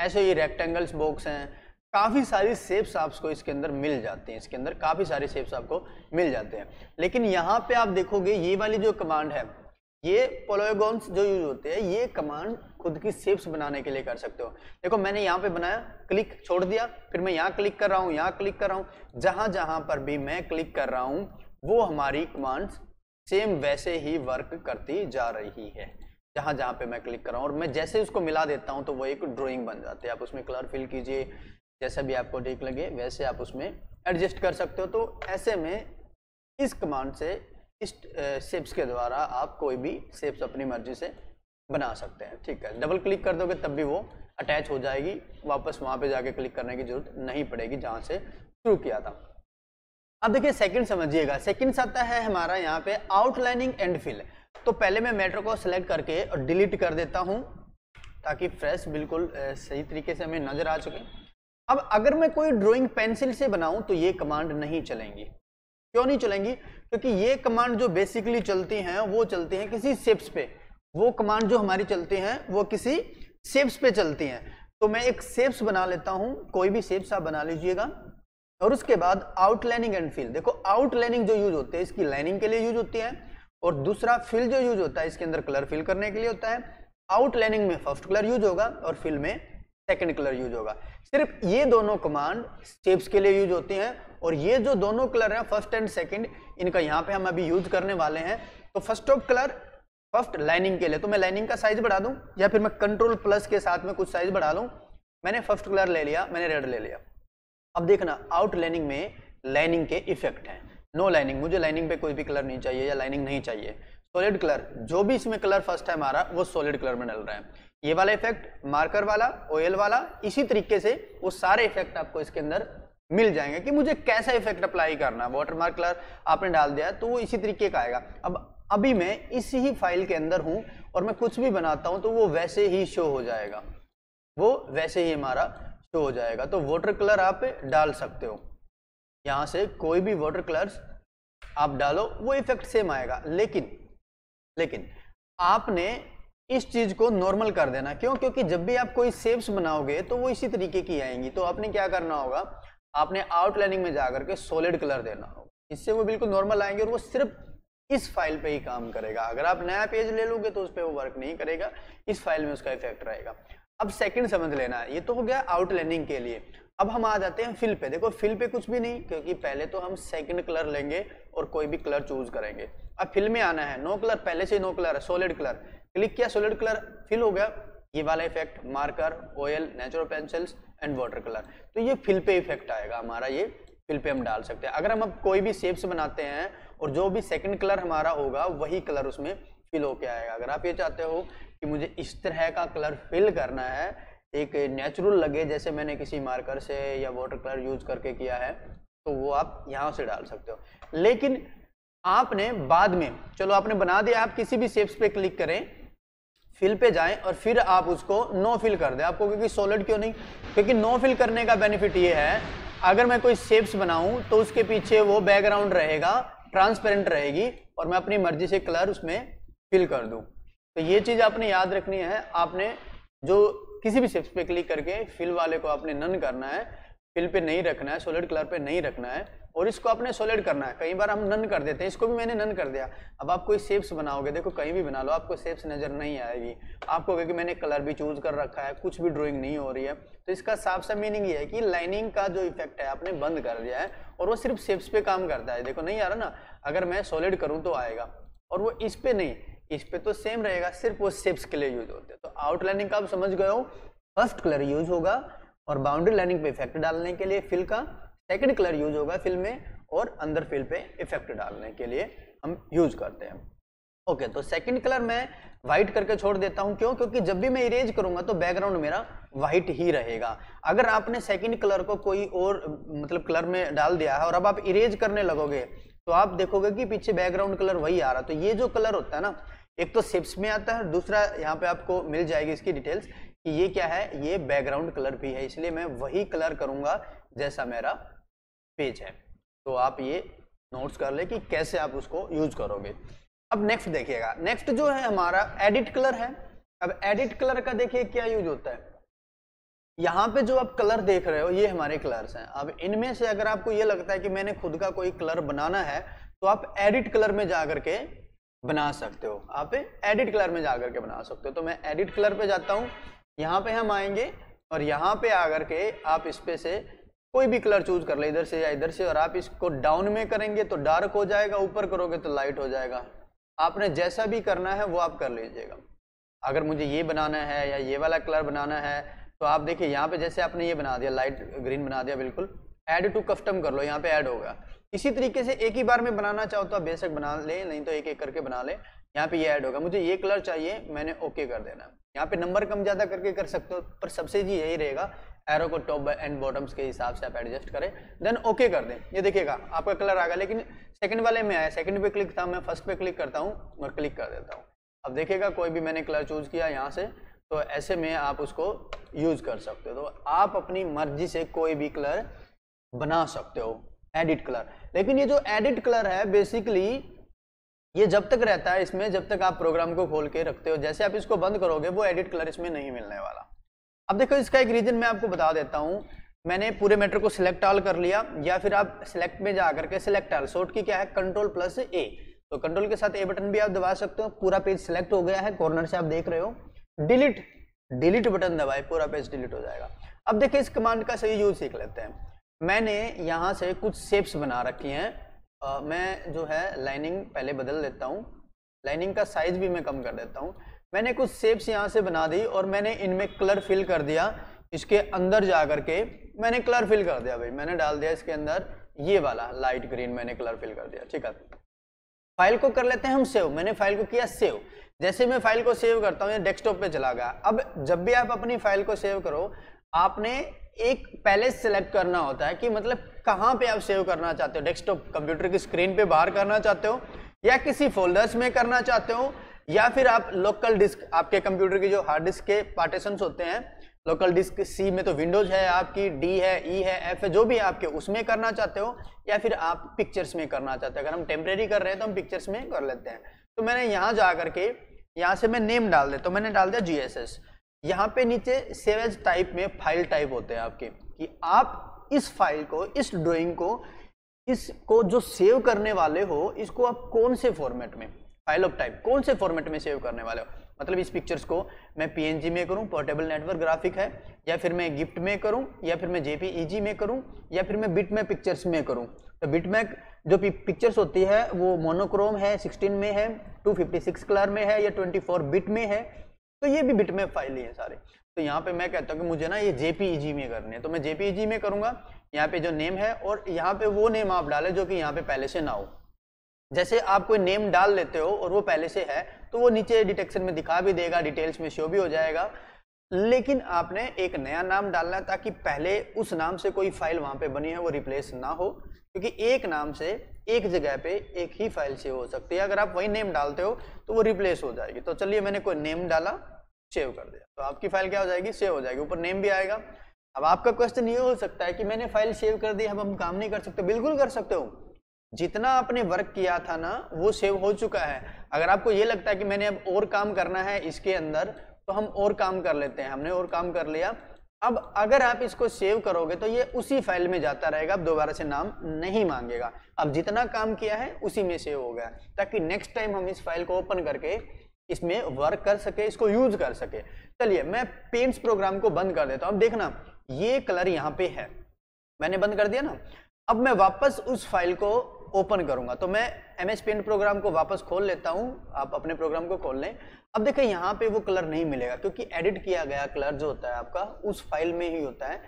ऐसे ही रेक्टेंगल्स बॉक्स हैं काफ़ी सारी सेप्स आपको इसके अंदर मिल जाते हैं इसके अंदर काफ़ी सारे सेप्स आपको मिल जाते हैं लेकिन यहाँ पे आप देखोगे ये वाली जो कमांड है ये पोलोगॉन्स जो यूज होते हैं ये कमांड खुद की सेप्स बनाने के लिए कर सकते हो देखो मैंने यहाँ पे बनाया क्लिक छोड़ दिया फिर मैं यहाँ क्लिक कर रहा हूँ यहाँ क्लिक कर रहा हूँ जहाँ जहाँ पर भी मैं क्लिक कर रहा हूँ वो हमारी कमांड्स सेम वैसे ही वर्क करती जा रही है जहाँ जहाँ पे मैं क्लिक कर रहा हूँ और मैं जैसे उसको मिला देता हूँ तो वो एक ड्राइंग बन जाती है आप उसमें कलर फिल कीजिए जैसा भी आपको ठीक लगे वैसे आप उसमें एडजस्ट कर सकते हो तो ऐसे में इस कमांड से इस शेप्स के द्वारा आप कोई भी शेप्स अपनी मर्जी से बना सकते हैं ठीक है डबल क्लिक कर दोगे तब भी वो अटैच हो जाएगी वापस वहाँ पे जाके क्लिक करने की जरूरत नहीं पड़ेगी जहाँ से शुरू किया था अब देखिए सेकंड समझिएगा सेकंड आता है हमारा यहाँ पे आउटलाइनिंग एंड फिल तो पहले मैं मेट्रो को सिलेक्ट करके और डिलीट कर देता हूँ ताकि फ्रेश बिल्कुल सही तरीके से हमें नज़र आ चुके अब अगर मैं कोई ड्रॉइंग पेंसिल से बनाऊं तो ये कमांड नहीं चलेंगी क्यों नहीं चलेंगी क्योंकि ये कमांड जो बेसिकली चलती हैं वो चलती हैं किसी सेप्स पे वो कमांड जो हमारी चलती हैं वो किसी सेप्स पे चलती हैं तो मैं एक सेप्स बना लेता हूँ कोई भी सेप्स आप बना लीजिएगा और उसके बाद आउटलाइनिंग एंड फिल देखो आउटलाइनिंग जो यूज होती है इसकी लाइनिंग के लिए यूज होती है और दूसरा फिल जो यूज होता है इसके अंदर कलर फिल करने के लिए होता है आउटलाइनिंग में फर्स्ट कलर यूज होगा और फिल में सेकंड कलर यूज होगा सिर्फ ये दोनों कमांड स्टेप्स के लिए यूज होती हैं और ये जो दोनों कलर हैं फर्स्ट एंड सेकंड इनका यहाँ पे हम अभी यूज करने वाले हैं तो first of colour first lining के लिए तो मैं लाइनिंग का साइज बढ़ा दूँ या फिर मैं कंट्रोल प्लस के साथ में कुछ साइज बढ़ा लूँ मैंने फर्स्ट कलर ले लिया मैंने रेड ले लिया अब देखना आउट लाइनिंग में लाइनिंग के इफेक्ट हैं नो लाइनिंग मुझे लाइनिंग पे कोई भी कलर नहीं चाहिए या लाइनिंग नहीं चाहिए सॉलिड कलर जो भी इसमें कलर फर्स्ट टाइम आ रहा है वो सॉलिड कलर में डल रहा है ये वाला इफेक्ट मार्कर वाला ऑयल वाला इसी तरीके से वो सारे इफेक्ट आपको इसके अंदर मिल जाएंगे कि मुझे कैसा इफेक्ट अप्लाई करना है वाटर मार्क कलर आपने डाल दिया तो वो इसी तरीके का आएगा अब अभी मैं इसी ही फाइल के अंदर हूँ और मैं कुछ भी बनाता हूँ तो वो वैसे ही शो हो जाएगा वो वैसे ही हमारा शो हो जाएगा तो वाटर कलर आप डाल सकते हो यहाँ से कोई भी वाटर कलर्स आप डालो वो इफेक्ट सेम आएगा लेकिन लेकिन आपने इस चीज़ को नॉर्मल कर देना क्यों क्योंकि जब भी आप कोई सेप्स बनाओगे तो वो इसी तरीके की आएंगी तो आपने क्या करना होगा आपने आउटलाइनिंग में जाकर के सॉलिड कलर देना होगा इससे वो बिल्कुल नॉर्मल आएंगे और वो सिर्फ इस फाइल पे ही काम करेगा अगर आप नया पेज ले लोगे तो उस पर वो वर्क नहीं करेगा इस फाइल में उसका इफेक्ट रहेगा अब सेकेंड समझ लेना ये तो हो गया आउटलाइनिंग के लिए अब हम आ जाते हैं फिल पे देखो फिल पे कुछ भी नहीं क्योंकि पहले तो हम सेकंड कलर लेंगे और कोई भी कलर चूज करेंगे अब फिल में आना है नो कलर पहले से नो कलर है सॉलिड कलर क्लिक किया सोलिड कलर फिल हो गया ये वाला effect marker oil natural pencils and water colour तो ये फिल पे इफेक्ट आएगा हमारा ये फिल पे हम डाल सकते हैं अगर हम अब कोई भी शेप्स बनाते हैं और जो भी सेकंड कलर हमारा होगा वही कलर उसमें फिल होके आएगा अगर आप ये चाहते हो कि मुझे इस तरह का कलर फिल करना है एक नेचुरल लगे जैसे मैंने किसी मार्कर से या वाटर कलर यूज करके किया है तो वो आप यहाँ से डाल सकते हो लेकिन आपने बाद में चलो आपने बना दिया आप किसी भी शेप्स पे क्लिक करें फिल पे जाएं और फिर आप उसको नो फिल कर दें आपको क्योंकि सॉलिड क्यों नहीं क्योंकि नो फिल करने का बेनिफिट ये है अगर मैं कोई शेप्स बनाऊं तो उसके पीछे वो बैकग्राउंड रहेगा ट्रांसपेरेंट रहेगी और मैं अपनी मर्जी से कलर उसमें फिल कर दूं तो ये चीज़ आपने याद रखनी है आपने जो किसी भी शेप्स पे क्लिक करके फिल वाले को आपने नन करना है फिल पे नहीं रखना है सोलिड कलर पे नहीं रखना है और इसको आपने सोलिड करना है कई बार हम नन कर देते हैं इसको भी मैंने नन कर दिया अब आप कोई सेप्स बनाओगे देखो कहीं भी बना लो आपको सेप्स नज़र नहीं आएगी आपको क्योंकि मैंने कलर भी चूज़ कर रखा है कुछ भी ड्राइंग नहीं हो रही है तो इसका साफ सा मीनिंग ये है कि लाइनिंग का जो इफेक्ट है आपने बंद कर दिया है और वो सिर्फ सेप्स पे काम करता है देखो नहीं आ रहा ना अगर मैं सोलिड करूँ तो आएगा और वो इस पर नहीं इस पर तो सेम रहेगा सिर्फ वो सेप्स के लिए यूज होते हैं तो आउटलाइनिंग का आप समझ गए हो फर्स्ट कलर यूज होगा और बाउंड्री लाइनिंग पे इफेक्ट डालने के लिए फिल का सेकेंड कलर यूज होगा फिल में और अंदर फिल पे इफेक्ट डालने के लिए हम यूज करते हैं ओके okay, तो सेकंड कलर मैं व्हाइट करके छोड़ देता हूं क्यों क्योंकि जब भी मैं इरेज करूंगा तो बैकग्राउंड मेरा व्हाइट ही रहेगा अगर आपने सेकंड कलर को कोई और मतलब कलर में डाल दिया है और अब आप इरेज करने लगोगे तो आप देखोगे कि पीछे बैकग्राउंड कलर वही आ रहा तो ये जो कलर होता है ना एक तो सिप्स में आता है दूसरा यहाँ पे आपको मिल जाएगी इसकी डिटेल्स कि ये क्या है ये बैकग्राउंड कलर भी है इसलिए मैं वही कलर करूंगा जैसा मेरा पेज है तो आप ये नोट्स कर ले कि कैसे आप उसको यूज करोगे अब नेक्स्ट देखिएगा नेक्स्ट जो है हमारा एडिट कलर है अब एडिट कलर का देखिए क्या यूज होता है यहाँ पे जो आप कलर देख रहे हो ये हमारे कलर्स हैं अब इनमें से अगर आपको ये लगता है कि मैंने खुद का कोई कलर बनाना है तो आप एडिट कलर में जा करके बना सकते हो आप एडिट कलर में जा करके बना सकते हो तो मैं एडिट कलर पे जाता हूँ यहाँ पे हम आएंगे और यहाँ पे आकर के आप इस पे से कोई भी कलर चूज कर ले इधर से या इधर से और आप इसको डाउन में करेंगे तो डार्क हो जाएगा ऊपर करोगे तो लाइट हो जाएगा आपने जैसा भी करना है वो आप कर लीजिएगा अगर मुझे ये बनाना है या ये वाला कलर बनाना है तो आप देखिए यहाँ पे जैसे आपने ये बना दिया लाइट ग्रीन बना दिया बिल्कुल ऐड टू कस्टम कर लो यहाँ पे ऐड होगा इसी तरीके से एक ही बार में बनाना चाहो तो आप बेशक बना ले नहीं तो एक एक करके बना ले यहाँ पे ये ऐड होगा मुझे ये कलर चाहिए मैंने ओके कर देना यहाँ पे नंबर कम ज़्यादा करके कर सकते हो पर सबसे जी यही रहेगा एरो को टॉप एंड बॉटम्स के हिसाब से आप एडजस्ट करें देन ओके okay कर दें ये देखिएगा आपका कलर आ गया लेकिन सेकंड वाले में आया सेकंड पे क्लिक था मैं फर्स्ट पे क्लिक करता हूँ और क्लिक कर देता हूँ अब देखिएगा कोई भी मैंने कलर चूज़ किया यहाँ से तो ऐसे में आप उसको यूज़ कर सकते हो तो आप अपनी मर्जी से कोई भी कलर बना सकते हो एडिट कलर लेकिन ये जो एडिट कलर है बेसिकली ये जब तक रहता है इसमें जब तक आप प्रोग्राम को खोल के रखते हो जैसे आप इसको बंद करोगे वो एडिट कलर इसमें नहीं मिलने वाला अब देखो इसका एक रीजन मैं आपको बता देता हूँ मैंने पूरे मैटर को सिलेक्ट ऑल कर लिया या फिर आप सिलेक्ट में जा करके सिलेक्ट ऑल शॉर्ट की क्या है कंट्रोल प्लस ए तो कंट्रोल के साथ ए बटन भी आप दबा सकते हो पूरा पेज सिलेक्ट हो गया है कॉर्नर से आप देख रहे हो डिलीट डिलीट बटन दबाए पूरा पेज डिलीट हो जाएगा अब देखिए इस कमांड का सही यूज सीख लेते हैं मैंने यहाँ से कुछ शेप्स बना रखी हैं मैं जो है लाइनिंग पहले बदल देता हूँ लाइनिंग का साइज भी मैं कम कर देता हूँ मैंने कुछ सेप्स यहाँ से बना दी और मैंने इनमें कलर फिल कर दिया इसके अंदर जा कर के मैंने कलर फिल कर दिया भाई मैंने डाल दिया इसके अंदर ये वाला लाइट ग्रीन मैंने कलर फिल कर दिया ठीक है फाइल को कर लेते हैं हम सेव मैंने फाइल को किया सेव जैसे मैं फाइल को सेव करता हूँ ये डेस्कटॉप पे चला गया अब जब भी आप अपनी फाइल को सेव करो आपने एक पहले सेलेक्ट करना होता है कि मतलब कहाँ पे आप सेव करना चाहते हो डेस्कटॉप कंप्यूटर की स्क्रीन पे बाहर करना चाहते हो या किसी फोल्डर्स में करना चाहते हो या फिर आप लोकल डिस्क आपके कंप्यूटर के जो हार्ड डिस्क के पार्टीशन होते हैं लोकल डिस्क सी में तो विंडोज है आपकी डी है ई e है एफ है जो भी आपके उसमें करना चाहते हो या फिर आप पिक्चर्स में करना चाहते हो अगर हम टेम्प्रेरी कर रहे हैं तो हम पिक्चर्स में कर लेते हैं तो मैंने यहाँ जा करके यहाँ से मैं नेम डाल दे तो मैंने डाल दिया जी एस एस यहाँ पे नीचे सेवेज टाइप में फाइल टाइप होते हैं आपके कि आप इस फाइल को इस ड्रॉइंग को इसको जो सेव करने वाले हो इसको आप कौन से फॉर्मेट में फाइल ऑफ टाइप कौन से फॉर्मेट में सेव करने वाले हो मतलब इस पिक्चर्स को मैं पीएनजी में करूं पोर्टेबल नेटवर्क ग्राफिक है या फिर मैं गिफ्ट में करूं या फिर मैं जेपीईजी e में करूं या फिर मैं बिट में पिक्चर्स में करूं तो बिट में जो पिक्चर्स होती है वो मोनोक्रोम है 16 में है 256 कलर में है या 24 बिट में है तो ये भी बिट में फाइल ही है सारे तो यहाँ पे मैं कहता हूँ कि मुझे ना ये जेपीईजी e में करने है तो मैं जेपीईजी e में करूँगा यहाँ पे जो नेम है और यहाँ पे वो नेम आप डालें जो कि यहाँ पे पहले से ना हो जैसे आप कोई नेम डाल लेते हो और वो पहले से है तो वो नीचे डिटेक्शन में दिखा भी देगा डिटेल्स में शो भी हो जाएगा लेकिन आपने एक नया नाम डालना है ताकि पहले उस नाम से कोई फाइल वहां पे बनी है वो रिप्लेस ना हो क्योंकि एक नाम से एक जगह पे एक ही फाइल सेव हो सकती है अगर आप वही नेम डालते हो तो वो रिप्लेस हो जाएगी तो चलिए मैंने कोई नेम डाला सेव कर दिया तो आपकी फाइल क्या हो जाएगी सेव हो जाएगी ऊपर नेम भी आएगा अब आपका क्वेश्चन ये हो सकता है कि मैंने फाइल सेव कर दी अब हम काम नहीं कर सकते बिल्कुल कर सकते हो जितना आपने वर्क किया था ना वो सेव हो चुका है अगर आपको ये लगता है कि मैंने अब और काम करना है इसके अंदर तो हम और काम कर लेते हैं हमने और काम कर लिया अब अगर आप इसको सेव करोगे तो ये उसी फाइल में जाता रहेगा अब दोबारा से नाम नहीं मांगेगा अब जितना काम किया है उसी में सेव हो गया ताकि नेक्स्ट टाइम हम इस फाइल को ओपन करके इसमें वर्क कर सके इसको यूज कर सके चलिए मैं पेंट्स प्रोग्राम को बंद कर देता हूँ अब देखना ये कलर यहाँ पे है मैंने बंद कर दिया ना अब मैं वापस उस फाइल को ओपन करूंगा तो मैं एम एच पेंट प्रोग्राम को वापस खोल लेता हूँ आप अपने प्रोग्राम को खोल लें अब देखें यहाँ पे वो कलर नहीं मिलेगा क्योंकि एडिट किया गया कलर जो होता है आपका उस फाइल में ही होता है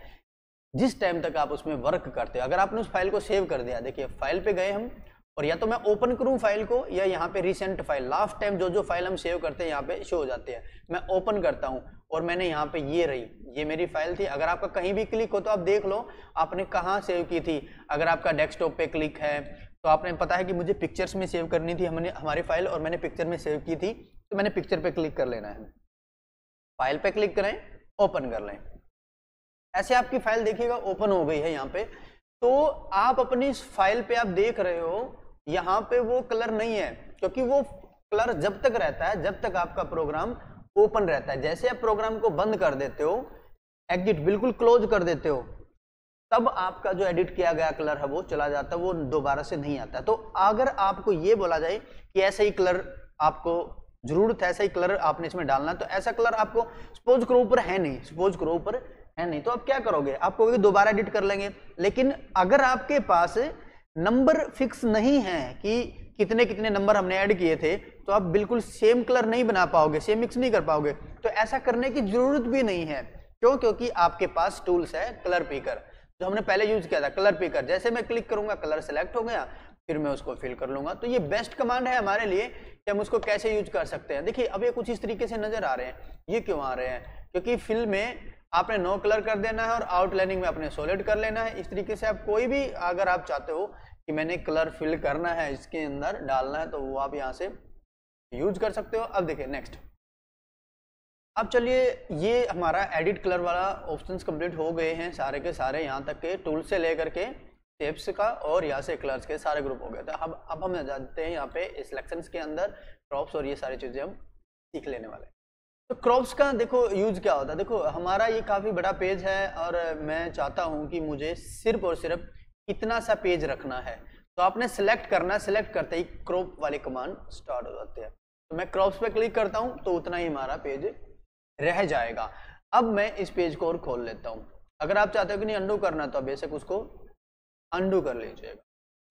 जिस टाइम तक आप उसमें वर्क करते हो अगर आपने उस फाइल को सेव कर दिया देखिए फाइल पे गए हम और या तो मैं ओपन करूँ फाइल को या यहाँ पे रिसेंट फाइल लास्ट टाइम जो जो फाइल हम सेव करते हैं यहाँ पे शो हो जाते हैं मैं ओपन करता हूँ और मैंने यहाँ पे ये रही ये मेरी फाइल थी अगर आपका कहीं भी क्लिक हो तो आप देख लो आपने कहाँ सेव की थी अगर आपका डेस्कटॉप पे क्लिक है तो आपने पता है कि मुझे पिक्चर्स में सेव करनी थी हमने हमारी फाइल और मैंने पिक्चर में सेव की थी तो मैंने पिक्चर पे क्लिक कर लेना है फाइल पे क्लिक करें ओपन कर लें ऐसे आपकी फाइल देखिएगा ओपन हो गई है यहाँ पे तो आप अपनी फाइल पे आप देख रहे हो यहाँ पे वो कलर नहीं है क्योंकि वो कलर जब तक रहता है जब तक आपका प्रोग्राम ओपन रहता है जैसे आप प्रोग्राम को बंद कर देते हो एग्जिट बिल्कुल क्लोज कर देते हो तब आपका जो एडिट किया गया कलर है वो चला जाता है वो दोबारा से नहीं आता तो अगर आपको ये बोला जाए कि ऐसा ही कलर आपको जरूरत है ऐसा ही कलर आपने इसमें डालना तो ऐसा कलर आपको सपोज करो ऊपर है नहीं सपोज करो ऊपर है नहीं तो आप क्या करोगे आपको दोबारा एडिट कर लेंगे लेकिन अगर आपके पास नंबर फिक्स नहीं है कि कितने कितने नंबर हमने ऐड किए थे तो आप बिल्कुल सेम कलर नहीं बना पाओगे सेम मिक्स नहीं कर पाओगे तो ऐसा करने की जरूरत भी नहीं है क्यों क्योंकि आपके पास टूल्स है कलर पीकर जो तो हमने पहले यूज किया था कलर पिकर जैसे मैं क्लिक करूंगा कलर सेलेक्ट हो गया फिर मैं उसको फिल कर लूंगा तो ये बेस्ट कमांड है हमारे लिए कि हम उसको कैसे यूज कर सकते हैं देखिए अब ये कुछ इस तरीके से नजर आ रहे हैं ये क्यों आ रहे हैं क्योंकि फिल में आपने नो कलर कर देना है और आउटलाइनिंग में आपने सोलिड कर लेना है इस तरीके से आप कोई भी अगर आप चाहते हो कि मैंने कलर फिल करना है इसके अंदर डालना है तो वो आप यहाँ से यूज कर सकते हो अब देखिए नेक्स्ट अब चलिए ये हमारा एडिट कलर वाला ऑप्शन कंप्लीट हो गए हैं सारे के सारे यहाँ तक के टूल से लेकर के टेप्स का और यहाँ से कलर्स के सारे ग्रुप हो गए थे तो अब अब हम जानते हैं यहाँ पे सिलेक्शन के अंदर क्रॉप्स और ये सारी चीज़ें हम सीख लेने वाले हैं तो क्रॉप्स का देखो यूज क्या होता है देखो हमारा ये काफ़ी बड़ा पेज है और मैं चाहता हूँ कि मुझे सिर्फ और सिर्फ इतना सा पेज रखना है तो आपने सेलेक्ट करना सेलेक्ट करते ही क्रॉप वाली कमांड स्टार्ट हो जाती है तो मैं क्रॉप्स पे क्लिक करता हूँ तो उतना ही हमारा पेज रह जाएगा अब मैं इस पेज को और खोल लेता हूँ अगर आप चाहते हो कि नहीं अंडू करना तो बेशक उसको अंडू कर लीजिएगा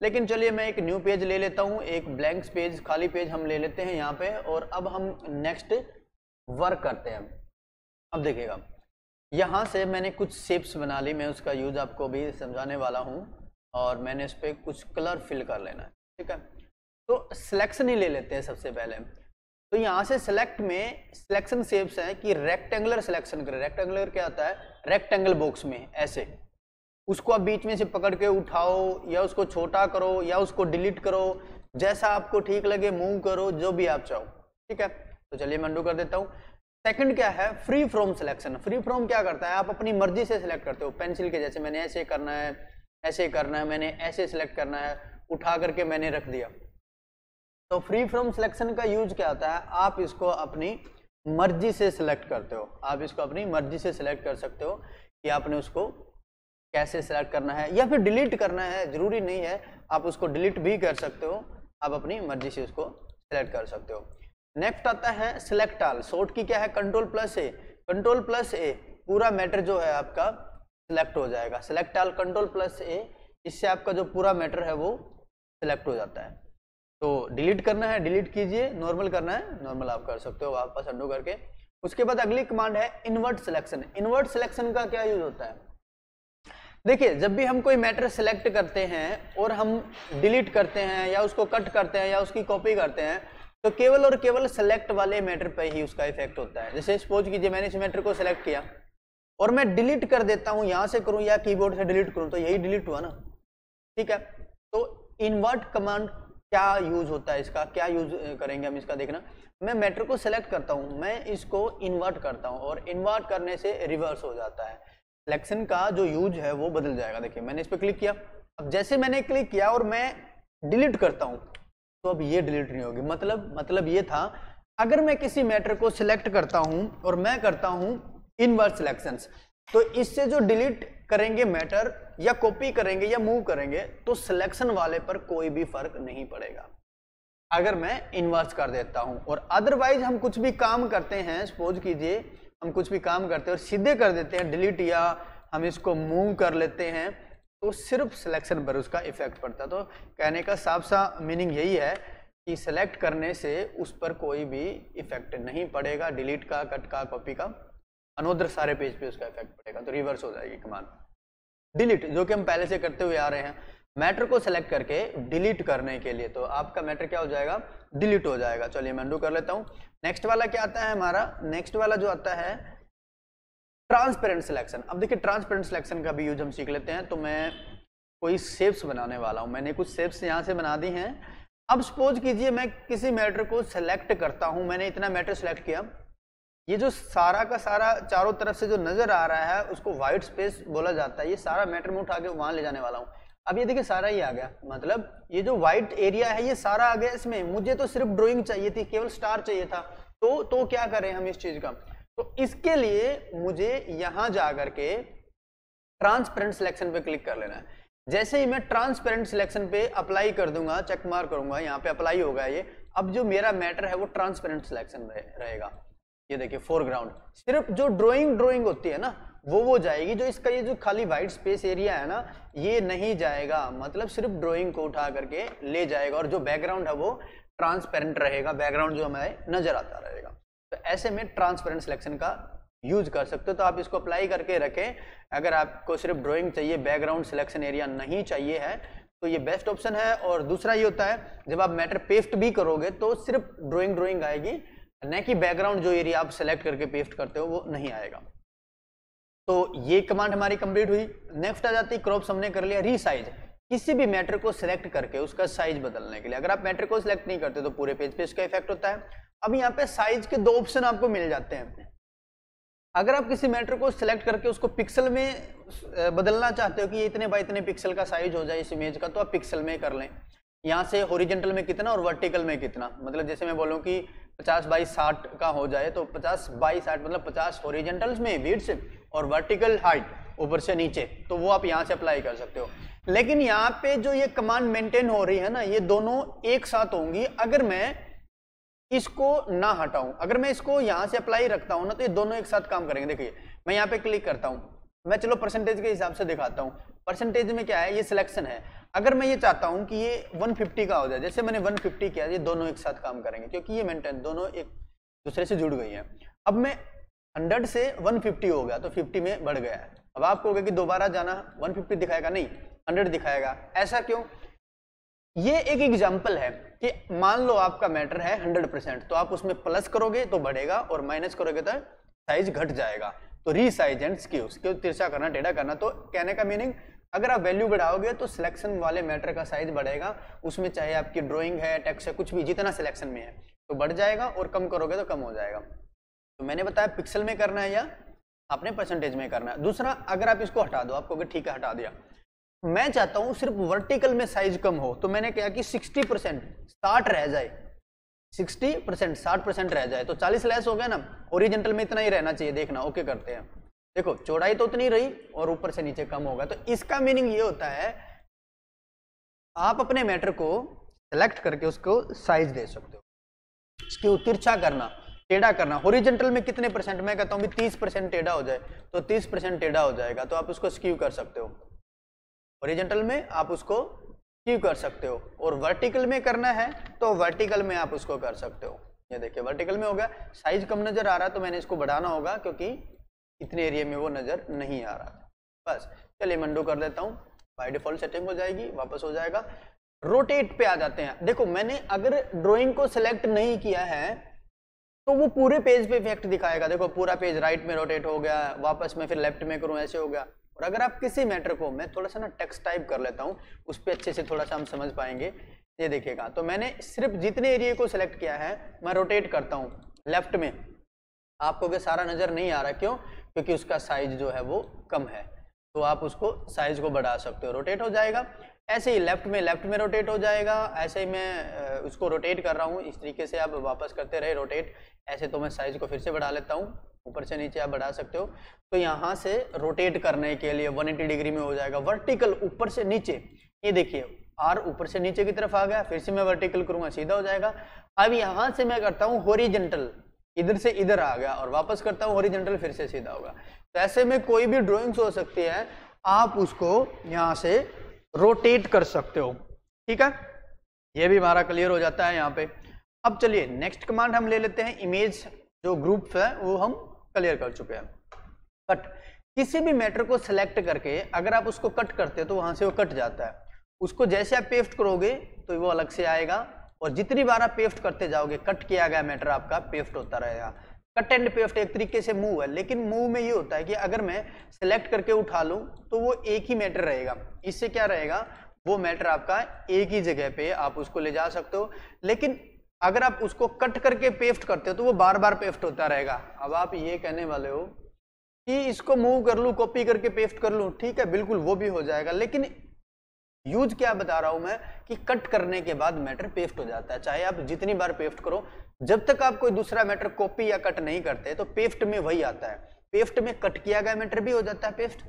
लेकिन चलिए मैं एक न्यू पेज ले लेता हूँ एक ब्लैंक्स पेज खाली पेज हम ले लेते हैं यहाँ पे और अब हम नेक्स्ट वर्क करते हैं अब देखिएगा यहाँ से मैंने कुछ सेप्स बना ली मैं उसका यूज आपको भी समझाने वाला हूँ और मैंने इस पर कुछ कलर फिल कर लेना है ठीक है तो सिलेक्शन ही ले लेते हैं सबसे पहले तो यहाँ से सिलेक्ट में सिलेक्शन सेप्स हैं कि रेक्टेंगुलर सिलेक्शन करें रेक्टेंगुलर क्या होता है रेक्टेंगल बॉक्स में ऐसे उसको आप बीच में से पकड़ के उठाओ या उसको छोटा करो या उसको डिलीट करो जैसा आपको ठीक लगे मूव करो जो भी आप चाहो ठीक है तो चलिए मैं अंडू कर देता हूँ सेकंड क्या है free from selection free from क्या करता है आप अपनी मर्जी से सिलेक्ट करते हो पेंसिल के जैसे मैंने ऐसे करना है ऐसे करना है मैंने ऐसे सिलेक्ट करना है उठा करके मैंने रख दिया तो फ्री फ्रॉम सिलेक्शन का यूज क्या होता है आप इसको अपनी मर्जी से सिलेक्ट करते हो आप इसको अपनी मर्जी से सिलेक्ट कर सकते हो कि आपने उसको कैसे सिलेक्ट करना है या फिर डिलीट करना है ज़रूरी नहीं है आप उसको डिलीट भी कर सकते हो आप अपनी मर्जी से उसको सिलेक्ट कर सकते हो नेक्स्ट आता है सिलेक्ट आल शॉर्ट की क्या है control plus A control plus A पूरा मैटर जो है आपका सिलेक्ट हो जाएगा select all control plus A इससे आपका जो पूरा मैटर है वो सिलेक्ट हो जाता है तो डिलीट करना है डिलीट कीजिए नॉर्मल करना है नॉर्मल आप कर सकते हो वापस अंडो करके उसके बाद अगली कमांड है इनवर्ट सिलेक्शन इनवर्ट सिलेक्शन का क्या यूज होता है देखिए जब भी हम कोई मैटर सेलेक्ट करते हैं और हम डिलीट करते हैं या उसको कट करते हैं या उसकी कॉपी करते हैं तो केवल और केवल सेलेक्ट वाले मैटर पर ही उसका इफेक्ट होता है जैसे सपोज कीजिए मैंने इस मैटर को सेलेक्ट किया और मैं डिलीट कर देता हूं यहां से करूं या कीबोर्ड से डिलीट करूं तो यही डिलीट हुआ ना ठीक है तो इनवर्ट कमांड क्या यूज होता है इसका क्या यूज करेंगे हम इसका देखना मैं मैटर को सिलेक्ट करता हूँ मैं इसको इन्वर्ट करता हूँ और इन्वर्ट करने से रिवर्स हो जाता है सिलेक्शन का जो यूज है वो बदल जाएगा देखिए मैंने इस पर क्लिक किया अब जैसे मैंने क्लिक किया और मैं डिलीट करता हूँ तो अब ये डिलीट नहीं होगी मतलब मतलब ये था अगर मैं किसी मैटर को सिलेक्ट करता हूँ और मैं करता हूँ इनवर्स सिलेक्शन तो इससे जो डिलीट करेंगे मैटर या कॉपी करेंगे या मूव करेंगे तो सिलेक्शन वाले पर कोई भी फर्क नहीं पड़ेगा अगर मैं इन्वर्स कर देता हूं और अदरवाइज हम कुछ भी काम करते हैं सपोज कीजिए हम कुछ भी काम करते हैं और सीधे कर देते हैं डिलीट या हम इसको मूव कर लेते हैं तो सिर्फ सिलेक्शन पर उसका इफेक्ट पड़ता तो कहने का साफ सा मीनिंग यही है कि सिलेक्ट करने से उस पर कोई भी इफेक्ट नहीं पड़ेगा डिलीट का कट का कॉपी का अनोदर सारे पेज पे उसका इफेक्ट पड़ेगा तो रिवर्स हो जाएगी कमान डिलीट जो कि हम पहले से करते हुए आ रहे हैं मैटर को सेलेक्ट करके डिलीट करने के लिए तो आपका मैटर क्या हो जाएगा डिलीट हो जाएगा चलिए मैं डू कर लेता हूँ नेक्स्ट वाला क्या आता है हमारा नेक्स्ट वाला जो आता है ट्रांसपेरेंट सिलेक्शन अब देखिए ट्रांसपेरेंट सिलेक्शन का भी यूज हम सीख लेते हैं तो मैं कोई सेप्स बनाने वाला हूँ मैंने कुछ सेप्स यहाँ से बना दी हैं अब सपोज कीजिए मैं किसी मैटर को सेलेक्ट करता हूँ मैंने इतना मैटर सेलेक्ट किया ये जो सारा का सारा चारों तरफ से जो नजर आ रहा है उसको व्हाइट स्पेस बोला जाता है ये सारा मैटर में उठा के वहां ले जाने वाला हूँ अब ये देखिए सारा ही आ गया मतलब ये जो व्हाइट एरिया है ये सारा आ गया इसमें मुझे तो सिर्फ ड्रॉइंग चाहिए थी केवल स्टार चाहिए था तो तो क्या करें हम इस चीज का तो इसके लिए मुझे यहां जा करके ट्रांसपेरेंट सिलेक्शन पे क्लिक कर लेना है जैसे ही मैं ट्रांसपेरेंट सिलेक्शन पे अप्लाई कर दूंगा चेक मार करूंगा यहाँ पे अप्लाई होगा ये अब जो मेरा मैटर है वो ट्रांसपेरेंट सिलेक्शन रहेगा ये देखिए फोरग्राउंड सिर्फ जो ड्रॉइंग ड्रॉइंग होती है ना वो वो जाएगी जो इसका ये जो खाली वाइट स्पेस एरिया है ना ये नहीं जाएगा मतलब सिर्फ ड्रॉइंग को उठा करके ले जाएगा और जो बैकग्राउंड है वो ट्रांसपेरेंट रहेगा बैकग्राउंड जो हमारे नजर आता रहेगा तो ऐसे में ट्रांसपेरेंट सिलेक्शन का यूज कर सकते हो तो आप इसको अप्लाई करके रखें अगर आपको सिर्फ ड्रॉइंग चाहिए बैकग्राउंड सिलेक्शन एरिया नहीं चाहिए है तो ये बेस्ट ऑप्शन है और दूसरा ये होता है जब आप मैटर पेस्ट भी करोगे तो सिर्फ ड्रॉइंग ड्रॉइंग आएगी करना कि बैकग्राउंड जो एरिया आप सेलेक्ट करके पेस्ट करते हो वो नहीं आएगा तो ये कमांड हमारी कंप्लीट हुई नेक्स्ट आ जाती क्रॉप हमने कर लिया रीसाइज किसी भी मैटर को सिलेक्ट करके उसका साइज बदलने के लिए अगर आप मैटर को सिलेक्ट नहीं करते तो पूरे पेज पे इसका इफेक्ट होता है अब यहाँ पे साइज के दो ऑप्शन आपको मिल जाते हैं अगर आप किसी मैटर को सिलेक्ट करके उसको पिक्सल में बदलना चाहते हो कि इतने बाई इतने पिक्सल का साइज हो जाए इस इमेज का तो आप पिक्सल में कर लें यहाँ से ओरिजेंटल में कितना और वर्टिकल में कितना मतलब जैसे मैं बोलूँ कि पचास बाई साठ का हो जाए तो पचास बाई साठ मतलब पचास ओरिजेंटल्स में वीड्स और वर्टिकल हाइट ऊपर से नीचे तो वो आप यहाँ से अप्लाई कर सकते हो लेकिन यहाँ पे जो ये कमांड मेंटेन हो रही है ना ये दोनों एक साथ होंगी अगर मैं इसको ना हटाऊं अगर मैं इसको यहाँ से अप्लाई रखता हूँ ना तो ये दोनों एक साथ काम करेंगे देखिए मैं यहाँ पे क्लिक करता हूँ मैं चलो परसेंटेज के हिसाब से दिखाता हूँ परसेंटेज में क्या है ये सिलेक्शन है अगर मैं ये चाहता हूँ कि ये 150 का हो जाए जैसे मैंने 150 किया ये दोनों एक साथ काम करेंगे क्योंकि ये मेंटेन दोनों एक दूसरे से जुड़ गई हैं अब मैं हंड्रेड से वन हो गया तो फिफ्टी में बढ़ गया है अब आपको होगा कि दोबारा जाना वन दिखाएगा नहीं हंड्रेड दिखाएगा ऐसा क्यों ये एक एग्जाम्पल है कि मान लो आपका मैटर है 100 तो आप उसमें प्लस करोगे तो बढ़ेगा और माइनस करोगे तो साइज घट जाएगा तो रीसाइज एंड स्क्यूज क्यों तिरछा करना टेढ़ा करना तो कहने का मीनिंग अगर आप वैल्यू बढ़ाओगे तो सिलेक्शन वाले मैटर का साइज बढ़ेगा उसमें चाहे आपकी ड्राइंग है टेक्स्ट है कुछ भी जितना सिलेक्शन में है तो बढ़ जाएगा और कम करोगे तो कम हो जाएगा तो मैंने बताया पिक्सल में करना है या आपने परसेंटेज में करना है दूसरा अगर आप इसको हटा दो आपको ठीक है हटा दिया मैं चाहता हूँ सिर्फ वर्टिकल में साइज कम हो तो मैंने कहा कि सिक्सटी परसेंट साठ रह जाए सिक्सटी परसेंट साठ परसेंट रह जाए तो चालीस लेस हो गया ना ओरिजेंटल में इतना ही रहना चाहिए देखना ओके करते हैं देखो चौड़ाई तो उतनी रही और ऊपर से नीचे कम होगा तो इसका मीनिंग ये होता है आप अपने मैटर को सेलेक्ट करके उसको साइज दे सकते हो इसकी तिरछा करना टेढ़ा करना ओरिजेंटल में कितने परसेंट मैं कहता हूँ तीस परसेंट टेढ़ा हो जाए तो तीस परसेंट टेढ़ा हो जाएगा तो आप उसको स्क्यू कर सकते हो ओरिजेंटल में आप उसको स्क्यू कर सकते हो और वर्टिकल में करना है तो वर्टिकल में आप उसको कर सकते हो ये देखिए वर्टिकल में होगा साइज कम नजर आ रहा है तो मैंने इसको बढ़ाना होगा क्योंकि इतने एरिया में वो नज़र नहीं आ रहा था बस चलिए मंडो कर देता हूँ बाई डिफॉल्ट सेटिंग हो जाएगी वापस हो जाएगा रोटेट पे आ जाते हैं देखो मैंने अगर ड्राइंग को सिलेक्ट नहीं किया है तो वो पूरे पेज पे इफेक्ट दिखाएगा देखो पूरा पेज राइट में रोटेट हो गया वापस में फिर लेफ्ट में करूँ ऐसे हो गया और अगर आप किसी मैटर को मैं थोड़ा सा ना टेक्स्ट टाइप कर लेता हूँ उस पर अच्छे से थोड़ा सा हम समझ पाएंगे ये देखेगा तो मैंने सिर्फ जितने एरिए को सिलेक्ट किया है मैं रोटेट करता हूँ लेफ्ट में आपको क्या सारा नज़र नहीं आ रहा क्यों क्योंकि उसका साइज जो है वो कम है तो आप उसको साइज को बढ़ा सकते हो रोटेट हो जाएगा ऐसे ही लेफ्ट में लेफ्ट में रोटेट हो जाएगा ऐसे ही मैं उसको रोटेट कर रहा हूँ इस तरीके से आप वापस करते रहे रोटेट ऐसे तो मैं साइज को फिर से बढ़ा लेता हूँ ऊपर से नीचे आप बढ़ा सकते हो तो यहाँ से रोटेट करने के लिए 180 डिग्री में हो जाएगा वर्टिकल ऊपर से नीचे ये देखिए आर ऊपर से नीचे की तरफ आ गया फिर से मैं वर्टिकल करूँगा सीधा हो जाएगा अब यहाँ से मैं करता हूँ होरिजेंटल इधर से इधर आ गया और वापस करता हूँ ओरिजेंटल फिर से सीधा होगा तो ऐसे में कोई भी ड्रॉइंग्स हो सकती है आप उसको यहाँ से रोटेट कर सकते हो ठीक है ये भी हमारा क्लियर हो जाता है यहाँ पे अब चलिए नेक्स्ट कमांड हम ले लेते हैं इमेज जो ग्रुप है वो हम क्लियर कर चुके हैं कट किसी भी मैटर को सिलेक्ट करके अगर आप उसको कट करते हो तो वहां से वो कट जाता है उसको जैसे आप पेस्ट करोगे तो वो अलग से आएगा और जितनी बार आप पेफ्ट करते जाओगे कट किया गया मैटर आपका पेफ्ट होता रहेगा कट एंड पेफ्ट एक तरीके से मूव है लेकिन मूव में ये होता है कि अगर मैं सिलेक्ट करके उठा लूँ तो वो एक ही मैटर रहेगा इससे क्या रहेगा वो मैटर आपका एक ही जगह पे आप उसको ले जा सकते हो लेकिन अगर आप उसको कट करके पेफ्ट करते हो तो वो बार बार पेफ्ट होता रहेगा अब आप ये कहने वाले हो कि इसको मूव कर लूँ कॉपी करके पेफ्ट कर लूँ ठीक है बिल्कुल वो भी हो जाएगा लेकिन यूज क्या बता रहा हूं मैं कि कट करने के बाद मैटर पेस्ट हो जाता है चाहे आप जितनी बार पेस्ट करो जब तक आप कोई दूसरा मैटर कॉपी या कट नहीं करते तो पेस्ट में वही आता है पेस्ट में कट किया गया मैटर भी हो जाता है पेस्ट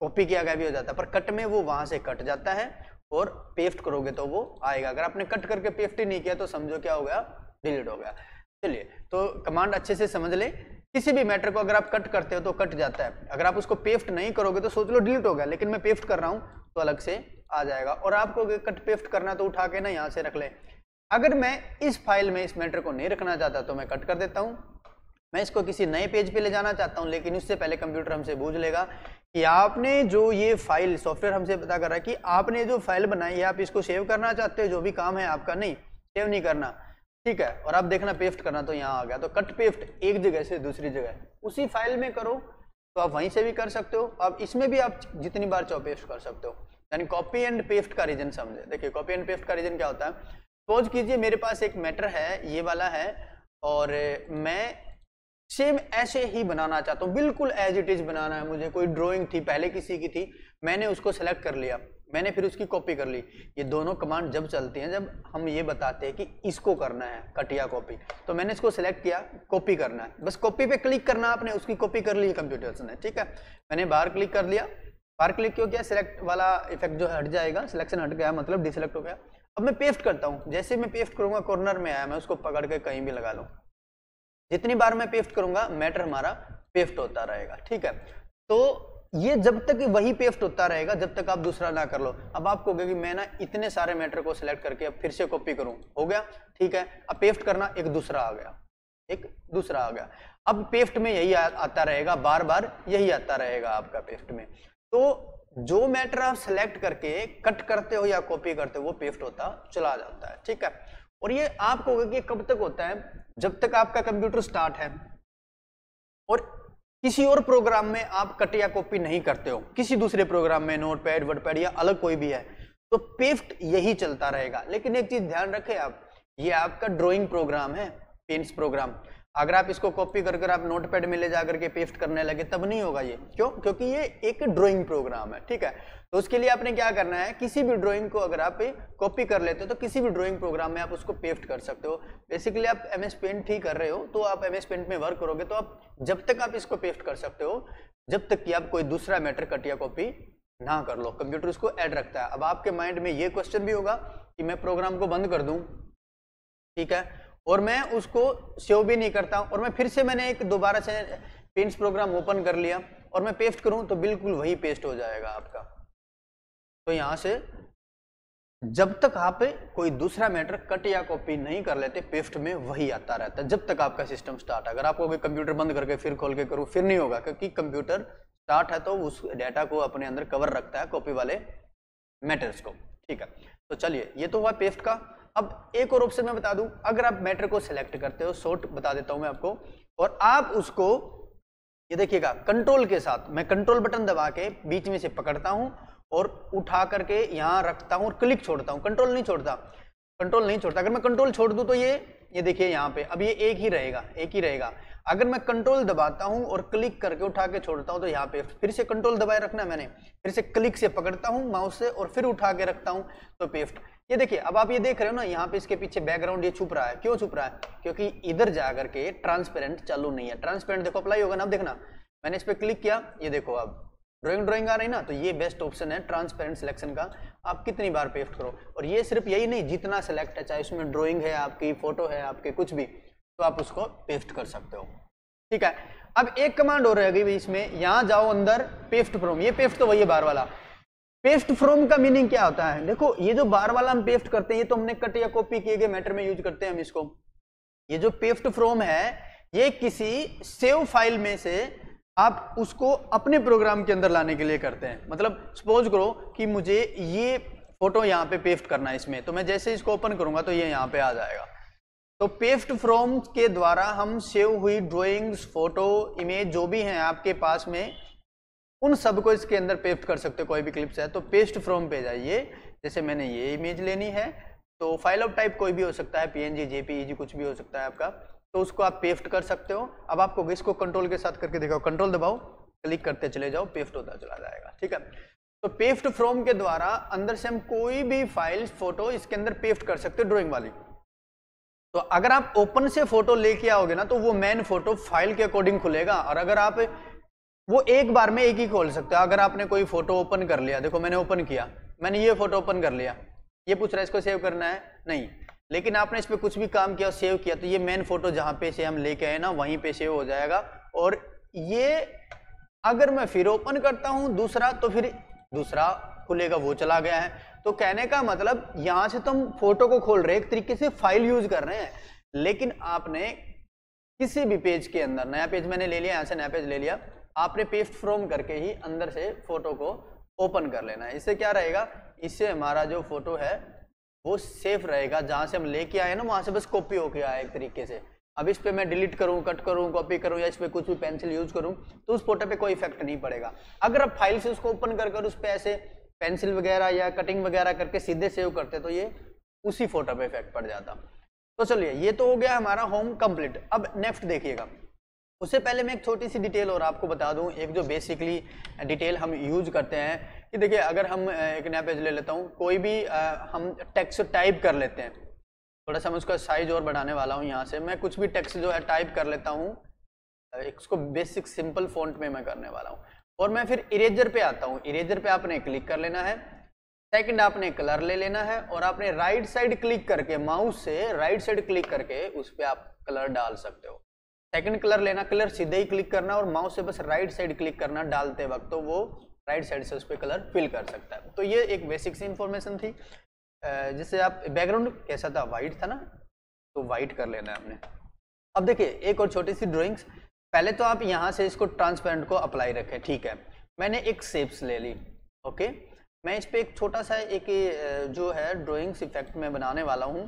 कॉपी किया गया भी हो जाता है पर कट में वो वहां से कट जाता है और पेस्ट करोगे तो वो आएगा अगर आपने कट करके पेस्ट ही नहीं किया तो समझो क्या हो गया डिलीट हो गया चलिए तो कमांड अच्छे से समझ ले किसी भी मैटर को अगर आप कट करते हो तो कट जाता है अगर आप उसको पेस्ट नहीं करोगे तो सोच लो डिलीट हो गया लेकिन मैं पेस्ट कर रहा हूं तो अलग से आ जाएगा और आपको कट पेस्ट करना तो उठा के ना यहाँ से रख लें अगर मैं इस फाइल में इस मैटर को नहीं रखना चाहता तो मैं कट कर देता हूँ मैं इसको किसी नए पेज पे ले जाना चाहता हूँ लेकिन उससे पहले कंप्यूटर हमसे बूझ लेगा कि आपने जो ये फाइल सॉफ्टवेयर हमसे पता कर रहा है कि आपने जो फाइल बनाई है आप इसको सेव करना चाहते हो जो भी काम है आपका नहीं सेव नहीं करना ठीक है और आप देखना पेस्ट करना तो यहाँ आ गया तो कट पेस्ट एक जगह से दूसरी जगह उसी फाइल में करो तो आप वहीं से भी कर सकते हो आप इसमें भी आप जितनी बार चाहो पेस्ट कर सकते हो यानी कॉपी एंड पेस्ट का रीजन समझे देखिए कॉपी एंड पेस्ट का रीजन क्या होता है सोच कीजिए मेरे पास एक मैटर है ये वाला है और मैं सेम ऐसे ही बनाना चाहता हूँ बिल्कुल एज इट इज़ बनाना है मुझे कोई ड्राइंग थी पहले किसी की थी मैंने उसको सेलेक्ट कर लिया मैंने फिर उसकी कॉपी कर ली ये दोनों कमांड जब चलती हैं जब हम ये बताते हैं कि इसको करना है कटिया कॉपी तो मैंने इसको सेलेक्ट किया कॉपी करना है बस कॉपी पे क्लिक करना आपने उसकी कॉपी कर ली कंप्यूटर ने ठीक है मैंने बाहर क्लिक कर लिया बार क्लिक क्यों किया सिलेक्ट वाला इफेक्ट जो हट जाएगा सिलेक्शन हट गया मतलब डिसलेक्ट हो गया अब मैं पेस्ट करता हूँ जैसे मैं पेस्ट करूँगा कॉर्नर में आया मैं उसको पकड़ के कहीं भी लगा लूँ जितनी बार मैं पेस्ट करूँगा मैटर हमारा पेस्ट होता रहेगा ठीक है तो ये जब तक वही पेस्ट होता रहेगा जब तक आप दूसरा ना कर लो अब आप कहोगे कि मैं ना इतने सारे मैटर को सिलेक्ट करके अब फिर से कॉपी करूँ हो गया ठीक है अब पेस्ट करना एक दूसरा आ गया एक दूसरा आ गया अब पेस्ट में यही आ, आता रहेगा बार बार यही आता रहेगा आपका पेस्ट में तो जो मैटर आप सेलेक्ट करके कट करते हो या कॉपी करते हो वो पेस्ट होता चला जाता है ठीक है और ये आप कहोगे कि कब तक होता है जब तक आपका कंप्यूटर स्टार्ट है और किसी और प्रोग्राम में आप कट या कॉपी नहीं करते हो किसी दूसरे प्रोग्राम में नोट पैड वर्ड पैड या अलग कोई भी है तो पेफ्ट यही चलता रहेगा लेकिन एक चीज ध्यान रखें आप ये आपका ड्राइंग प्रोग्राम है पेंट्स प्रोग्राम अगर आप इसको कॉपी कर कर आप नोटपैड में ले जाकर के पेस्ट करने लगे तब नहीं होगा ये क्यों क्योंकि ये एक ड्राइंग प्रोग्राम है ठीक है तो उसके लिए आपने क्या करना है किसी भी ड्राइंग को अगर आप कॉपी कर लेते हो तो किसी भी ड्राइंग प्रोग्राम में आप उसको पेस्ट कर सकते हो बेसिकली आप एम एस पेंट ही कर रहे हो तो आप एम एस पेंट में वर्क करोगे तो आप जब तक आप इसको पेस्ट कर सकते हो जब तक कि आप कोई दूसरा मैटर कट या कॉपी ना कर लो कंप्यूटर उसको ऐड रखता है अब आपके माइंड में ये क्वेश्चन भी होगा कि मैं प्रोग्राम को बंद कर दूँ ठीक है और मैं उसको सेव भी नहीं करता और मैं फिर से मैंने एक दोबारा से पेंट्स प्रोग्राम ओपन कर लिया और मैं पेस्ट करूं तो बिल्कुल वही पेस्ट हो जाएगा आपका तो यहां से जब तक आप कोई दूसरा मैटर कट या कॉपी नहीं कर लेते पेस्ट में वही आता रहता है जब तक आपका सिस्टम स्टार्ट अगर आपको कोई कंप्यूटर बंद करके फिर खोल के करूं फिर नहीं होगा क्योंकि कंप्यूटर स्टार्ट है तो उस डाटा को अपने अंदर कवर रखता है कॉपी वाले मैटर्स को ठीक है तो चलिए ये तो हुआ पेस्ट का अब एक और ऑप्शन मैं बता दूं अगर आप मैटर को सिलेक्ट करते हो शोट बता देता हूं मैं आपको और आप उसको ये देखिएगा कंट्रोल के साथ मैं कंट्रोल बटन दबा के बीच में से पकड़ता हूं और उठा करके यहां रखता हूं और क्लिक छोड़ता हूं कंट्रोल नहीं छोड़ता कंट्रोल नहीं छोड़ता अगर मैं कंट्रोल छोड़ दूं तो ये ये देखिए यहाँ पे अब ये एक ही रहेगा एक ही रहेगा अगर मैं कंट्रोल दबाता हूँ और क्लिक करके उठा के छोड़ता हूँ तो यहाँ पे फिर से कंट्रोल दबाए रखना मैंने फिर से क्लिक से पकड़ता हूँ माउस से और फिर उठा के रखता हूँ तो पेफ्ट ये देखिए अब आप ये देख रहे हो ना यहाँ पे इसके पीछे बैकग्राउंड ये छुप रहा है क्यों छुप रहा है क्योंकि इधर जा करके ट्रांसपेरेंट चालू नहीं है ट्रांसपेरेंट देखो अप्लाई होगा ना अब देखना मैंने इस पर क्लिक किया ये देखो अब ड्राइंग ड्राइंग आ रही ना तो ये बेस्ट ऑप्शन है ट्रांसपेरेंट सिलेक्शन का आप कितनी बार पेस्ट करो और ये सिर्फ यही नहीं जितना सेलेक्ट है चाहे उसमें ड्रॉइंग है आपकी फोटो है आपके कुछ भी तो आप उसको पेस्ट कर सकते हो ठीक है अब एक कमांड हो रहेगी इसमें यहाँ जाओ अंदर पेस्ट प्रोम ये पेस्ट तो वही है बार वाला पेस्ट फ्रॉम का मीनिंग क्या होता है देखो ये जो बार वाला हम पेस्ट करते हैं ये तो हमने कट या कॉपी किए गए मैटर में यूज करते हैं हम इसको ये जो पेस्ट फ्रॉम है ये किसी सेव फाइल में से आप उसको अपने प्रोग्राम के अंदर लाने के लिए करते हैं मतलब सपोज करो कि मुझे ये फोटो यहाँ पे पेस्ट करना है इसमें तो मैं जैसे इसको ओपन करूंगा तो ये यह यहाँ पे आ जाएगा तो पेस्ट फ्रॉम के द्वारा हम सेव हुई ड्राइंग्स फोटो इमेज जो भी हैं आपके पास में उन सबको इसके अंदर पेस्ट कर सकते हो कोई भी क्लिप्स है तो पेस्ट फ्रॉम पे जाइए जैसे मैंने ये इमेज लेनी है तो फाइल ऑफ टाइप कोई भी हो सकता है पीएनजी जेपीईजी कुछ भी हो सकता है आपका तो उसको आप पेस्ट कर सकते हो अब आपको इसको कंट्रोल के साथ करके दिखाओ कंट्रोल दबाओ क्लिक करते चले जाओ पेस्ट होता चला जाएगा ठीक है तो पेस्ट फ्रॉम के द्वारा अंदर से हम कोई भी फाइल फोटो इसके अंदर पेस्ट कर सकते हो ड्रॉइंग वाली तो अगर आप ओपन से फोटो लेके आओगे ना तो वो मेन फोटो फाइल के अकॉर्डिंग खुलेगा और अगर आप वो एक बार में एक ही खोल सकते हो अगर आपने कोई फोटो ओपन कर लिया देखो मैंने ओपन किया मैंने ये फोटो ओपन कर लिया ये पूछ रहा है इसको सेव करना है नहीं लेकिन आपने इस पर कुछ भी काम किया सेव किया तो ये मेन फोटो जहाँ पे से हम लेके आए ना वहीं पे सेव हो जाएगा और ये अगर मैं फिर ओपन करता हूँ दूसरा तो फिर दूसरा खुलेगा वो चला गया है तो कहने का मतलब यहाँ से तो हम फोटो को खोल रहे एक तरीके से फाइल यूज कर रहे हैं लेकिन आपने किसी भी पेज के अंदर नया पेज मैंने ले लिया यहाँ से नया पेज ले लिया आपने पेस्ट फ्रोम करके ही अंदर से फोटो को ओपन कर लेना है इससे क्या रहेगा इससे हमारा जो फोटो है वो सेफ रहेगा जहाँ से हम लेके आए ना वहाँ से बस कॉपी होके आए एक तरीके से अब इस पर मैं डिलीट करूँ कट करूँ कॉपी करूँ या इस पर कुछ भी पेंसिल यूज करूँ तो उस फोटो पे कोई इफेक्ट नहीं पड़ेगा अगर आप फाइल से उसको ओपन कर कर उस पर ऐसे पेंसिल वगैरह या कटिंग वगैरह करके सीधे सेव करते तो ये उसी फोटो पर इफेक्ट पड़ जाता तो चलिए ये तो हो गया हमारा होम कम्प्लीट अब नेक्स्ट देखिएगा उससे पहले मैं एक छोटी सी डिटेल और आपको बता दूं एक जो बेसिकली डिटेल हम यूज करते हैं कि देखिए अगर हम एक नया पेज ले लेता हूं कोई भी हम टेक्स्ट टाइप कर लेते हैं थोड़ा सा मैं उसका साइज और बढ़ाने वाला हूं यहां से मैं कुछ भी टेक्स्ट जो है टाइप कर लेता हूं इसको बेसिक सिंपल फॉन्ट में मैं करने वाला हूँ और मैं फिर इरेजर पे आता हूँ इरेजर पे आपने क्लिक कर लेना है सेकंड आपने कलर ले लेना है और आपने राइट साइड क्लिक करके माउस से राइट साइड क्लिक करके उस पर आप कलर डाल सकते हो सेकंड कलर लेना कलर सीधे ही क्लिक करना और माउस से बस राइट साइड क्लिक करना डालते वक्त तो वो राइट साइड से उस पर कलर फिल कर सकता है तो ये एक बेसिक सी इन्फॉर्मेशन थी जैसे आप बैकग्राउंड कैसा था वाइट था ना तो वाइट कर लेना है आपने अब देखिए एक और छोटी सी ड्राइंग्स पहले तो आप यहाँ से इसको ट्रांसपेरेंट को अप्लाई रखें ठीक है मैंने एक सेप्स ले ली ओके मैं इस पर एक छोटा सा एक जो है ड्राइंग्स इफेक्ट में बनाने वाला हूँ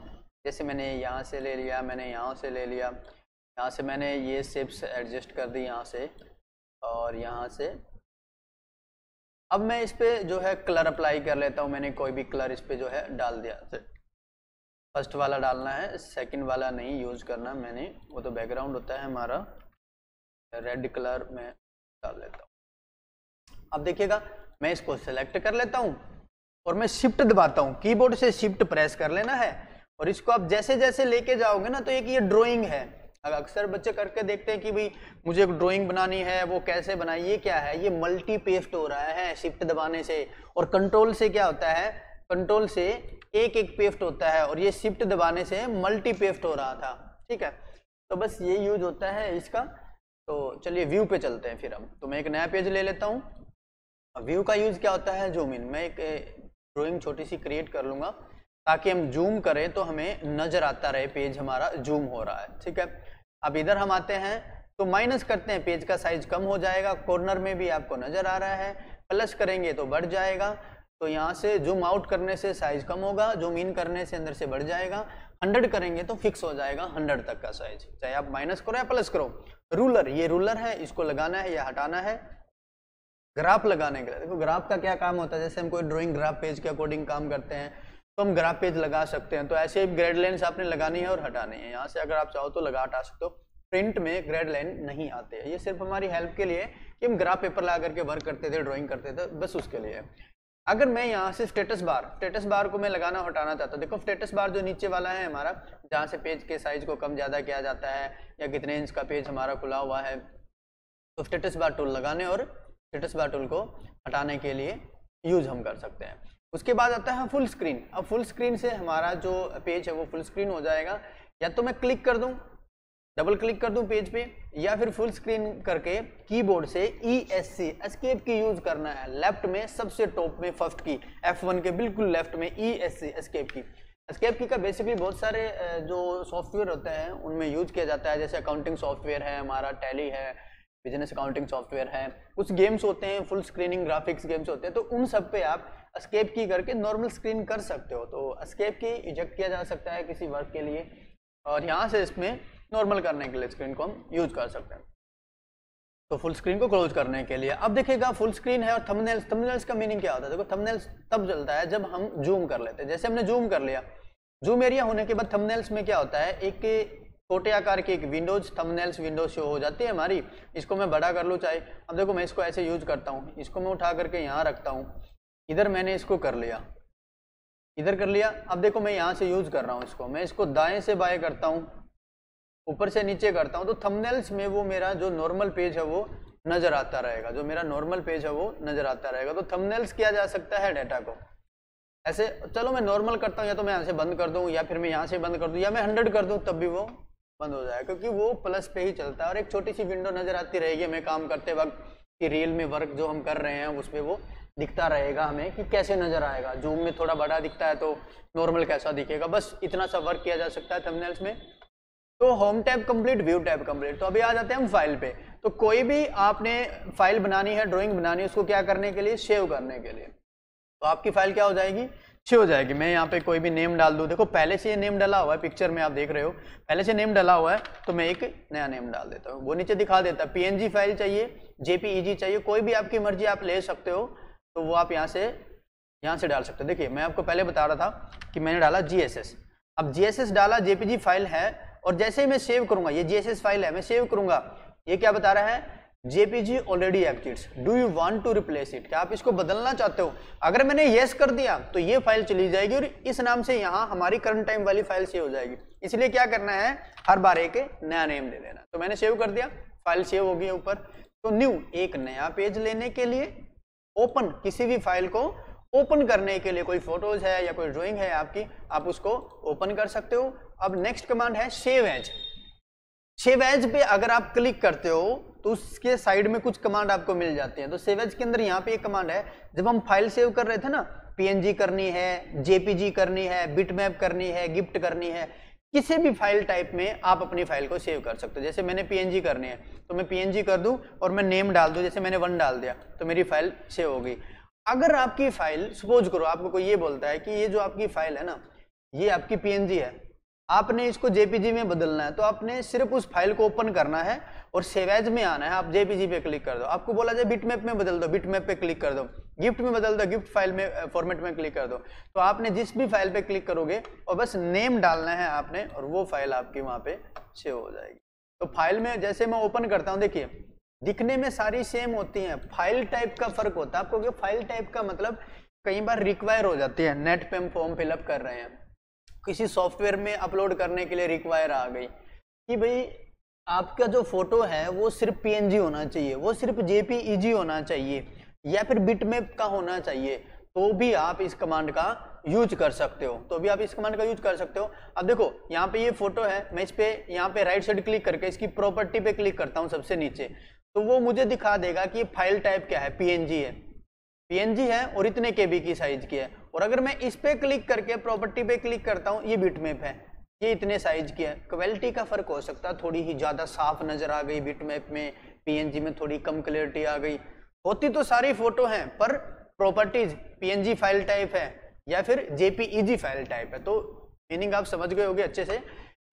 जैसे मैंने यहाँ से ले लिया मैंने यहाँ से ले लिया यहाँ से मैंने ये सेप्स एडजस्ट कर दी यहाँ से और यहाँ से अब मैं इस पर जो है कलर अप्लाई कर लेता हूँ मैंने कोई भी कलर इस पर जो है डाल दिया फर्स्ट वाला डालना है सेकंड वाला नहीं यूज़ करना मैंने वो तो बैकग्राउंड होता है हमारा रेड कलर में डाल लेता हूँ अब देखिएगा मैं इसको सेलेक्ट कर लेता हूँ और मैं शिफ्ट दबाता हूँ कीबोर्ड से शिफ्ट प्रेस कर लेना है और इसको आप जैसे जैसे लेके जाओगे ना तो एक ये ड्रॉइंग है अक्सर बच्चे करके देखते हैं कि भाई मुझे एक ड्राइंग बनानी है वो कैसे बनाई ये क्या है ये मल्टी पेस्ट हो रहा है शिफ्ट दबाने से और कंट्रोल से क्या होता है कंट्रोल से एक एक पेस्ट होता है और ये शिफ्ट दबाने से मल्टी पेस्ट हो रहा था ठीक है तो बस ये यूज होता है इसका तो चलिए व्यू पे चलते हैं फिर हम तो मैं एक नया पेज ले लेता हूँ व्यू का यूज़ क्या होता है जूम इन मैं एक ड्रॉइंग छोटी सी क्रिएट कर लूँगा ताकि हम जूम करें तो हमें नज़र आता रहे पेज हमारा जूम हो रहा है ठीक है अब इधर हम आते हैं तो माइनस करते हैं पेज का साइज कम हो जाएगा कॉर्नर में भी आपको नज़र आ रहा है प्लस करेंगे तो बढ़ जाएगा तो यहाँ से जूम आउट करने से साइज कम होगा जूम इन करने से अंदर से बढ़ जाएगा हंड्रेड करेंगे तो फिक्स हो जाएगा हंड्रेड तक का साइज चाहे आप माइनस करो या प्लस करो रूलर ये रूलर है इसको लगाना है या हटाना है ग्राफ लगाने के लिए देखो ग्राफ का क्या काम होता है जैसे हम कोई ड्रॉइंग ग्राफ पेज के अकॉर्डिंग काम करते हैं तो हम ग्राफ पेज लगा सकते हैं तो ऐसे ग्रेड लाइन्स आपने लगानी है और हटानी है यहाँ से अगर आप चाहो तो लगा हटा सकते हो प्रिंट में ग्रेड लाइन नहीं आते हैं ये सिर्फ हमारी हेल्प के लिए कि हम ग्राफ पेपर लगा करके वर्क करते थे ड्राइंग करते थे बस उसके लिए अगर मैं यहाँ से स्टेटस बार स्टेटस बार को मैं लगाना हटाना चाहता हूँ देखो स्टेटस बार जो नीचे वाला है हमारा जहाँ से पेज के साइज को कम ज़्यादा किया जाता है या कितने इंच का पेज हमारा खुला हुआ है तो स्टेटस बार टूल लगाने और स्टेटस बार टूल को हटाने के लिए यूज हम कर सकते हैं उसके बाद आता है फुल स्क्रीन अब फुल स्क्रीन से हमारा जो पेज है वो फुल स्क्रीन हो जाएगा या तो मैं क्लिक कर दूं डबल क्लिक कर दूं पेज पे या फिर फुल स्क्रीन करके कीबोर्ड से E S C escape key use करना है लेफ्ट में सबसे टॉप में फर्स्ट की एफ वन के बिल्कुल लेफ्ट में E S C escape key escape key का बेसिकली बहुत सारे जो सॉफ्टवेयर होते हैं उनमें यूज किया जाता है जैसे अकाउंटिंग सॉफ्टवेयर है हमारा टैली है बिजनेस अकाउंटिंग सॉफ्टवेयर है कुछ गेम्स होते हैं फुल स्क्रीनिंग ग्राफिक्स गेम्स होते हैं तो उन सब पे आप स्केप की करके नॉर्मल स्क्रीन कर सकते हो तो स्केप की इजेक्ट किया जा सकता है किसी वर्क के लिए और यहाँ से इसमें नॉर्मल करने के लिए स्क्रीन को हम यूज कर सकते हैं तो फुल स्क्रीन को क्लोज करने के लिए अब देखिएगा फुल स्क्रीन है और थंबनेल्स थंबनेल्स का मीनिंग क्या होता है देखो थंबनेल्स तब चलता है जब हम जूम कर लेते हैं जैसे हमने जूम कर लिया जूम एरिया होने के बाद थंबनेल्स में क्या होता है एक छोटे आकार की एक विंडोज थंबनेल्स विंडोज शो हो जाती है हमारी इसको मैं बड़ा कर लूँ चाहे अब देखो मैं इसको ऐसे यूज करता हूँ इसको मैं उठा करके यहाँ रखता हूँ इधर मैंने इसको कर लिया इधर कर लिया अब देखो मैं यहाँ से यूज़ कर रहा हूँ इसको मैं इसको दाएं से बाएं करता हूँ ऊपर से नीचे करता हूँ तो थंबनेल्स में वो मेरा जो नॉर्मल पेज है वो नज़र आता रहेगा जो मेरा नॉर्मल पेज है वो नज़र आता रहेगा तो थंबनेल्स किया जा सकता है डाटा को ऐसे चलो मैं नॉर्मल करता हूँ या तो मैं यहाँ से बंद कर दूँ या फिर मैं यहाँ से बंद कर दूँ या मैं हंड्रेड कर दूँ तब भी वो बंद हो जाएगा क्योंकि वो प्लस पे ही चलता है और एक छोटी सी विंडो नज़र आती रहेगी हमें काम करते वक्त कि रील में वर्क जो हम कर रहे हैं उस पर वो दिखता रहेगा हमें कि कैसे नज़र आएगा जूम में थोड़ा बड़ा दिखता है तो नॉर्मल कैसा दिखेगा बस इतना सा वर्क किया जा सकता है थंबनेल्स में तो home tab complete view tab complete तो अभी आ जाते हैं हम फाइल पे तो कोई भी आपने फाइल बनानी है ड्राइंग बनानी है उसको क्या करने के लिए सेव करने के लिए तो आपकी फाइल क्या हो जाएगी सेव हो जाएगी मैं यहाँ पे कोई भी नेम डाल दूँ देखो पहले से ये नेम डला हुआ है पिक्चर में आप देख रहे हो पहले से नेम डला हुआ है तो मैं एक नया नेम डाल देता हूँ वो नीचे दिखा देता है जी फाइल चाहिए जेपीईजी e चाहिए कोई भी आपकी मर्जी आप ले सकते हो तो वो आप यहाँ से यहाँ से डाल सकते हो देखिए मैं आपको पहले बता रहा था कि मैंने डाला जी अब जी डाला जेपीजी फाइल है और जैसे ही मैं सेव करूंगा ये जी फाइल है मैं सेव करूंगा ये क्या बता रहा है JPG already exists do you want to replace it क्या आप इसको बदलना चाहते हो अगर मैंने येस कर दिया तो ये फाइल चली जाएगी और इस नाम से यहाँ हमारी करंट टाइम वाली फाइल सेव हो जाएगी इसलिए क्या करना है हर बार एक नया नेम दे देना तो मैंने सेव कर दिया फाइल सेव होगी ऊपर तो न्यू एक नया पेज लेने के लिए ओपन किसी भी फाइल को ओपन करने के लिए कोई फोटोज है या कोई ड्राइंग है आपकी आप उसको ओपन कर सकते हो अब नेक्स्ट कमांड है सेव एज सेव एज पे अगर आप क्लिक करते हो तो उसके साइड में कुछ कमांड आपको मिल जाते हैं तो सेव एज के अंदर यहाँ पे एक कमांड है जब हम फाइल सेव कर रहे थे ना पीएनजी करनी है जेपीजी करनी है बिटमैप करनी है गिफ्ट करनी है किसी भी फाइल टाइप में आप अपनी फाइल को सेव कर सकते हो जैसे मैंने पीएनजी करने हैं तो मैं पीएनजी कर दूं और मैं नेम डाल दूं जैसे मैंने वन डाल दिया तो मेरी फाइल सेव हो गई अगर आपकी फाइल सपोज करो आपको कोई ये बोलता है कि ये जो आपकी फाइल है ना ये आपकी पीएनजी है आपने इसको जेपीजी में बदलना है तो आपने सिर्फ उस फाइल को ओपन करना है और सेवेज में आना है आप जेपीजी पे क्लिक कर दो आपको बोला जाए बिट मैप में बदल दो मैप पे क्लिक कर दो गिफ्ट में बदल दो गिफ्ट फाइल में फॉर्मेट में क्लिक कर दो तो आपने जिस भी फाइल पे क्लिक करोगे और बस नेम डालना है आपने और वो फाइल आपकी वहाँ पे सेव हो जाएगी तो फाइल में जैसे मैं ओपन करता हूँ देखिए दिखने में सारी सेम होती हैं फाइल टाइप का फर्क होता है आपको क्योंकि फाइल टाइप का मतलब कई बार रिक्वायर हो जाती है नेट पे हम फॉर्म फिलअप कर रहे हैं किसी सॉफ्टवेयर में अपलोड करने के लिए रिक्वायर आ गई कि भाई आपका जो फोटो है वो सिर्फ पीएनजी होना चाहिए वो सिर्फ जेपीईजी e होना चाहिए या फिर बिटमेप का होना चाहिए तो भी आप इस कमांड का यूज कर सकते हो तो भी आप इस कमांड का यूज कर सकते हो अब देखो यहाँ पे ये फोटो है मैं इस पे यहाँ पे राइट साइड क्लिक करके इसकी प्रॉपर्टी पे क्लिक करता हूँ सबसे नीचे तो वो मुझे दिखा देगा कि फाइल टाइप क्या है पीएनजी है पीएनजी है और इतने के की साइज की है और अगर मैं इस पे क्लिक करके प्रॉपर्टी पे क्लिक करता हूँ ये बिटमेप है ये इतने साइज की है क्वालिटी का फ़र्क हो सकता है थोड़ी ही ज़्यादा साफ नज़र आ गई बिटमैप में पीएनजी में थोड़ी कम क्लियरिटी आ गई होती तो सारी फोटो हैं पर प्रॉपर्टीज पीएनजी फाइल टाइप है या फिर जेपीईजी फाइल टाइप है तो मीनिंग आप समझ गए होगे अच्छे से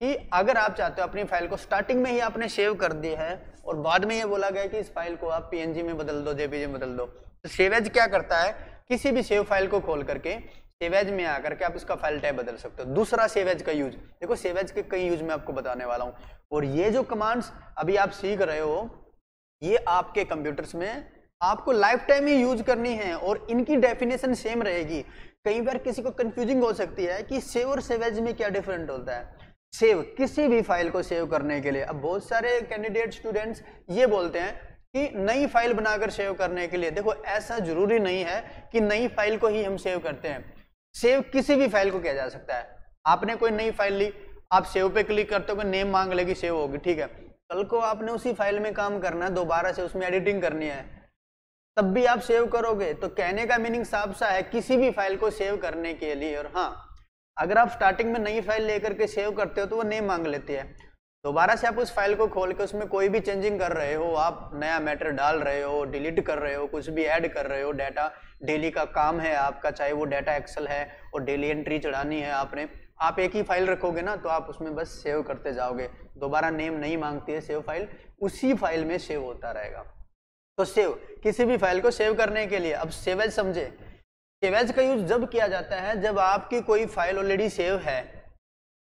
कि अगर आप चाहते हो अपनी फाइल को स्टार्टिंग में ही आपने सेव कर दी है और बाद में ये बोला गया कि इस फाइल को आप पीएनजी में बदल दो जेपीजी में बदल दो तो सेवेज क्या करता है किसी भी सेव फाइल को खोल करके सेवेज में आकर के आप इसका फाइल टाइप बदल सकते हो दूसरा सेवेज का यूज देखो सेवेज के कई यूज मैं आपको बताने वाला हूँ और ये जो कमांड्स अभी आप सीख रहे हो ये आपके कंप्यूटर्स में आपको लाइफ टाइम ही यूज करनी है और इनकी डेफिनेशन सेम रहेगी कई बार किसी को कंफ्यूजिंग हो सकती है कि सेव और सेवेज में क्या डिफरेंट होता है सेव किसी भी फाइल को सेव करने के लिए अब बहुत सारे कैंडिडेट स्टूडेंट्स ये बोलते हैं कि नई फाइल बनाकर सेव करने के लिए देखो ऐसा जरूरी नहीं है कि नई फाइल को ही हम सेव करते हैं सेव किसी भी फाइल को किया जा सकता है आपने कोई नई फाइल ली आप सेव पे क्लिक करते हो नेम मांग लेगी सेव होगी ठीक है कल को आपने उसी फाइल में काम करना है दोबारा से उसमें एडिटिंग करनी है तब भी आप सेव करोगे तो कहने का मीनिंग साफ सा है किसी भी फाइल को सेव करने के लिए और हाँ अगर आप स्टार्टिंग में नई फाइल लेकर के सेव करते हो तो वो नेम मांग लेती है दोबारा से आप उस फाइल को खोल के उसमें कोई भी चेंजिंग कर रहे हो आप नया मैटर डाल रहे हो डिलीट कर रहे हो कुछ भी ऐड कर रहे हो डाटा डेली का काम है आपका चाहे वो डाटा एक्सेल है और डेली एंट्री चढ़ानी है आपने आप एक ही फाइल रखोगे ना तो आप उसमें बस सेव करते जाओगे दोबारा नेम नहीं मांगती है सेव फाइल उसी फाइल में सेव होता रहेगा तो सेव किसी भी फाइल को सेव करने के लिए अब सेवेज समझे सेवेज का यूज जब किया जाता है जब आपकी कोई फाइल ऑलरेडी सेव है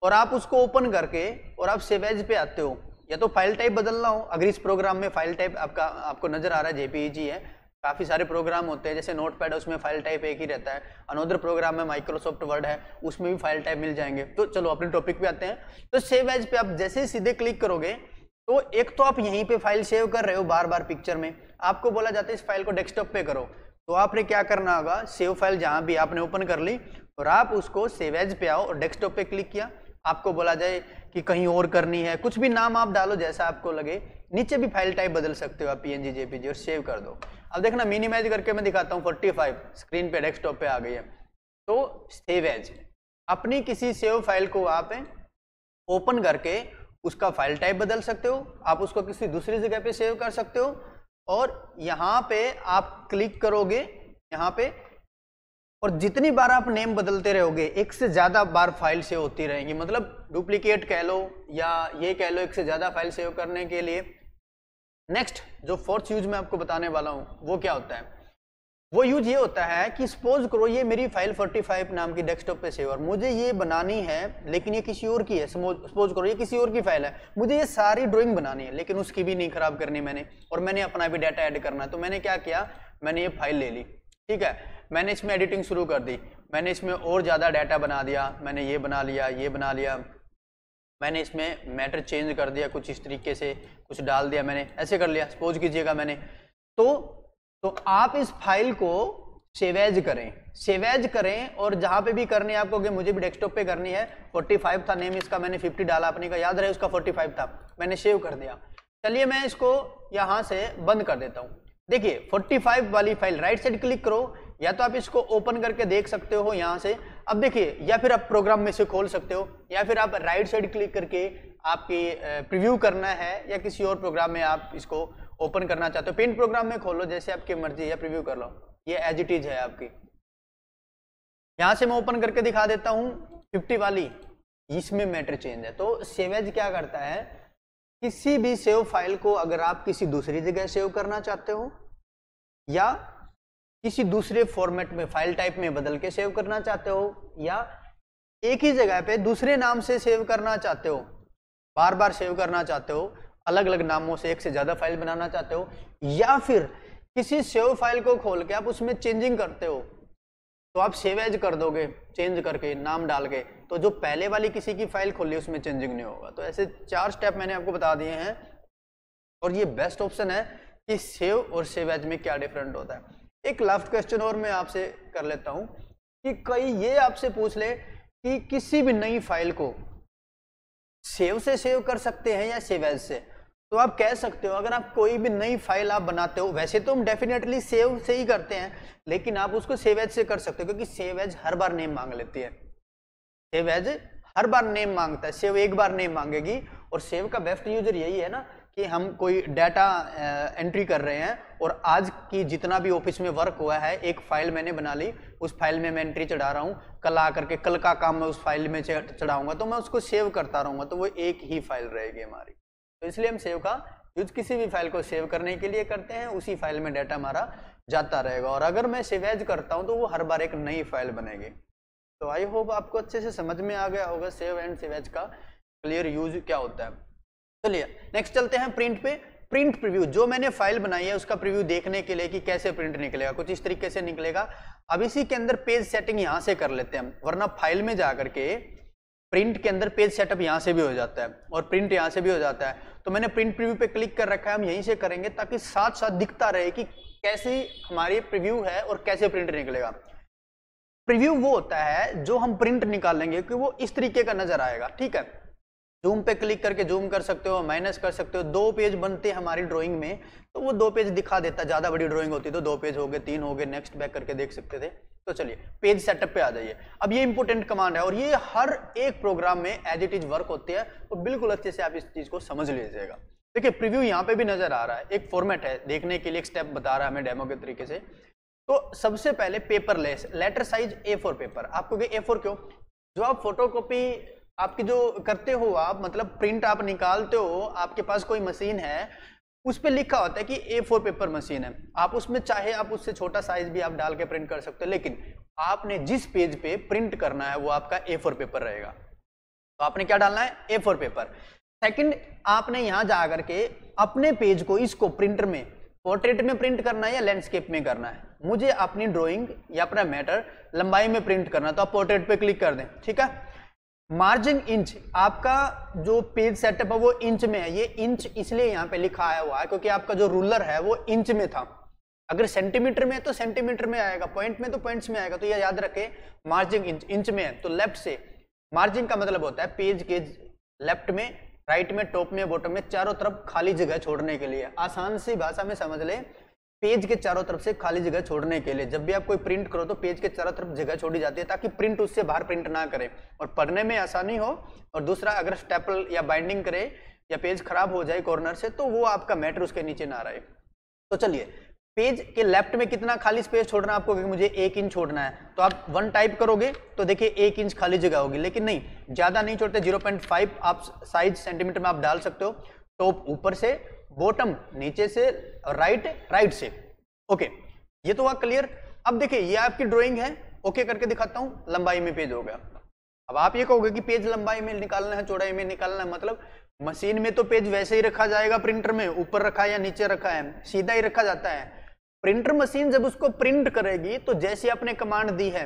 और आप उसको ओपन करके और आप सेवेज पे आते हो या तो फाइल टाइप बदलना हो अगर इस प्रोग्राम में फाइल टाइप आपका आपको नजर आ रहा है जेपीजी है काफ़ी सारे प्रोग्राम होते हैं जैसे नोट पैड है उसमें फाइल टाइप एक ही रहता है अनोदर प्रोग्राम है माइक्रोसॉफ्ट वर्ड है उसमें भी फाइल टाइप मिल जाएंगे तो चलो अपने टॉपिक पे आते हैं तो सेव एज पे आप जैसे ही सीधे क्लिक करोगे तो एक तो आप यहीं पे फाइल सेव कर रहे हो बार बार पिक्चर में आपको बोला जाता है इस फाइल को डेस्कटॉप पे करो तो आपने क्या करना होगा सेव फाइल जहाँ भी आपने ओपन कर ली और आप उसको सेव एज पे आओ और डेस्कटॉप पे क्लिक किया आपको बोला जाए कि कहीं और करनी है कुछ भी नाम आप डालो जैसा आपको लगे नीचे भी फाइल टाइप बदल सकते हो आप पी जेपीजी और सेव कर दो अब देखना मिनिमाइज करके मैं दिखाता हूँ 45 स्क्रीन पे डेस्कटॉप पे आ गई है तो सेव एज अपनी किसी सेव फाइल को आप ओपन करके उसका फाइल टाइप बदल सकते हो आप उसको किसी दूसरी जगह पे सेव कर सकते हो और यहाँ पे आप क्लिक करोगे यहाँ पे और जितनी बार आप नेम बदलते रहोगे एक से ज़्यादा बार फाइल सेव होती रहेंगी मतलब डुप्लीकेट कह लो या ये कह लो एक से ज़्यादा फाइल सेव करने के लिए नेक्स्ट जो फोर्थ यूज मैं आपको बताने वाला हूँ वो क्या होता है वो यूज ये होता है कि सपोज करो ये मेरी फाइल 45 नाम की डेस्कटॉप पे सेव और मुझे ये बनानी है लेकिन ये किसी और की है सपोज करो ये किसी और की फाइल है मुझे ये सारी ड्राइंग बनानी है लेकिन उसकी भी नहीं खराब करनी मैंने और मैंने अपना भी डाटा ऐड करना है तो मैंने क्या किया मैंने ये फाइल ले ली ठीक है मैंने इसमें एडिटिंग शुरू कर दी मैंने इसमें और ज़्यादा डाटा बना दिया मैंने ये बना लिया ये बना लिया मैंने इसमें मैटर चेंज कर दिया कुछ इस तरीके से कुछ डाल दिया मैंने ऐसे कर लिया सपोज कीजिएगा मैंने तो तो आप इस फाइल को सेवेज करें सेवेज करें और जहाँ पे भी करनी है आपको कि मुझे भी डेस्कटॉप पे करनी है 45 था नेम इसका मैंने 50 डाला अपने का याद रहे उसका 45 था मैंने सेव कर दिया चलिए मैं इसको यहाँ से बंद कर देता हूँ देखिए 45 वाली फाइल राइट साइड क्लिक करो या तो आप इसको ओपन करके देख सकते हो यहाँ से अब देखिए या फिर आप प्रोग्राम में से खोल सकते हो या फिर आप राइट साइड क्लिक करके आपकी प्रिव्यू करना है या किसी और प्रोग्राम में आप इसको ओपन करना चाहते हो पेंट प्रोग्राम में खोलो जैसे आपकी मर्जी या प्रिव्यू कर लो ये एज इट इज है आपकी यहाँ से मैं ओपन करके दिखा देता हूँ फिफ्टी वाली इसमें मैटर चेंज है तो सेवेज क्या करता है किसी भी सेव फाइल को अगर आप किसी दूसरी जगह सेव करना चाहते हो या किसी दूसरे फॉर्मेट में फाइल टाइप में बदल के सेव करना चाहते हो या एक ही जगह पे दूसरे नाम से सेव करना चाहते हो बार बार सेव करना चाहते हो अलग अलग नामों से एक से ज़्यादा फाइल बनाना चाहते हो या फिर किसी सेव फाइल को खोल के आप उसमें चेंजिंग करते हो तो आप सेव एज कर दोगे चेंज करके नाम डाल के तो जो पहले वाली किसी की फाइल खोली उसमें चेंजिंग नहीं होगा तो ऐसे चार स्टेप मैंने आपको बता दिए हैं और ये बेस्ट ऑप्शन है कि सेव और सेव एज में क्या डिफरेंट होता है एक लास्ट क्वेश्चन और मैं आपसे कर लेता हूं कि कई ये आपसे पूछ ले कि किसी भी नई फाइल को सेव से सेव कर सकते हैं या सेव एज से तो आप कह सकते हो अगर आप कोई भी नई फाइल आप बनाते हो वैसे तो हम डेफिनेटली सेव से ही करते हैं लेकिन आप उसको सेव एज से कर सकते हो क्योंकि सेव एज हर बार नेम मांग लेती है सेव एज हर बार नेम मांगता है सेव एक बार नेम मांगेगी और सेव का बेस्ट यूजर यही है ना कि हम कोई डाटा एंट्री कर रहे हैं और आज की जितना भी ऑफिस में वर्क हुआ है एक फाइल मैंने बना ली उस फाइल में मैं एंट्री चढ़ा रहा हूँ कल आ करके कल का काम मैं उस फाइल में चढ़ाऊंगा तो मैं उसको सेव करता रहूँगा तो वो एक ही फाइल रहेगी हमारी तो इसलिए हम सेव का यूज किसी भी फाइल को सेव करने के लिए करते हैं उसी फाइल में डाटा हमारा जाता रहेगा और अगर मैं सेवेज करता हूँ तो वो हर बार एक नई फाइल बनेगी तो आई होप आपको अच्छे से समझ में आ गया होगा सेव एंड सेवेज का क्लियर यूज क्या होता है चलिए नेक्स्ट चलते हैं प्रिंट पे प्रिंट प्रीव्यू जो मैंने फाइल बनाई है उसका प्रीव्यू देखने के लिए कि कैसे प्रिंट निकलेगा कुछ इस तरीके से निकलेगा अब इसी के अंदर पेज सेटिंग यहां से कर लेते हैं वरना फाइल में जा करके प्रिंट के अंदर पेज सेटअप यहां से भी हो जाता है और प्रिंट यहां से भी हो जाता है तो मैंने प्रिंट प्रिव्यू पे क्लिक कर रखा है हम यहीं से करेंगे ताकि साथ साथ दिखता रहे कि कैसे हमारी प्रिव्यू है और कैसे प्रिंट निकलेगा प्रिव्यू वो होता है जो हम प्रिंट निकालेंगे कि वो इस तरीके का नजर आएगा ठीक है जूम पे क्लिक करके जूम कर सकते हो माइनस कर सकते हो दो पेज बनते हैं हमारी ड्राइंग में तो वो दो पेज दिखा देता ज़्यादा बड़ी ड्राइंग होती तो दो पेज हो गए तीन हो गए नेक्स्ट बैक करके देख सकते थे तो चलिए पेज सेटअप पे आ जाइए अब ये इंपॉर्टेंट कमांड है और ये हर एक प्रोग्राम में एज इट इज वर्क होती है तो बिल्कुल अच्छे से आप इस चीज़ को समझ लीजिएगा देखिए प्रीव्यू यहाँ पे भी नज़र आ रहा है एक फॉर्मेट है देखने के लिए एक स्टेप बता रहा है हमें डेमो के तरीके से तो सबसे पहले paper letter size A four paper आपको ए फोर क्यों जो आप फोटोकॉपी आपकी जो करते हो आप मतलब प्रिंट आप निकालते हो आपके पास कोई मशीन है उस पर लिखा होता है कि ए फोर पेपर मशीन है आप उसमें चाहे आप उससे छोटा साइज भी आप डाल के प्रिंट कर सकते हो लेकिन आपने जिस पेज पे प्रिंट करना है वो आपका ए फोर पेपर रहेगा तो आपने क्या डालना है ए फोर पेपर सेकंड आपने यहाँ जा करके अपने पेज को इसको प्रिंटर में पोर्ट्रेट में प्रिंट करना है या लैंडस्केप में करना है मुझे अपनी ड्रॉइंग या अपना मैटर लंबाई में प्रिंट करना है तो आप पोर्ट्रेट पे क्लिक कर दें ठीक है मार्जिन इंच आपका जो पेज सेटअप है वो इंच में है ये इंच इसलिए यहाँ पे लिखा आया हुआ है क्योंकि आपका जो रूलर है वो इंच में था अगर सेंटीमीटर में तो सेंटीमीटर में आएगा पॉइंट में तो पॉइंट्स में आएगा तो ये याद रखें मार्जिन इंच इंच में है तो लेफ्ट से मार्जिन का मतलब होता है पेज के लेफ्ट में राइट में टॉप में बॉटम में चारों तरफ खाली जगह छोड़ने के लिए आसान सी भाषा में समझ लें पेज के चारों तरफ से खाली जगह छोड़ने के लिए जब भी आप कोई प्रिंट करो तो पेज के चारों तरफ जगह छोड़ी जाती है ताकि प्रिंट उससे बाहर प्रिंट ना करे और पढ़ने में आसानी हो और दूसरा अगर स्टेपल या बाइंडिंग करे या पेज खराब हो जाए कॉर्नर से तो वो आपका मैटर उसके नीचे ना रहे तो चलिए पेज के लेफ्ट में कितना खाली स्पेस छोड़ना आपको क्योंकि मुझे एक इंच छोड़ना है तो आप वन टाइप करोगे तो देखिए एक इंच खाली जगह होगी लेकिन नहीं ज़्यादा नहीं छोड़ते 0.5 आप साइज सेंटीमीटर में आप डाल सकते हो टॉप ऊपर से बॉटम नीचे से राइट राइट से ओके ये तो हुआ क्लियर अब देखिए ये आपकी ड्राइंग है ओके करके दिखाता हूं लंबाई में पेज हो गया अब आप ये कहोगे कि पेज लंबाई में निकालना है चौड़ाई में निकालना है मतलब मशीन में तो पेज वैसे ही रखा जाएगा प्रिंटर में ऊपर रखा या नीचे रखा है सीधा ही रखा जाता है प्रिंटर मशीन जब उसको प्रिंट करेगी तो जैसी आपने कमांड दी है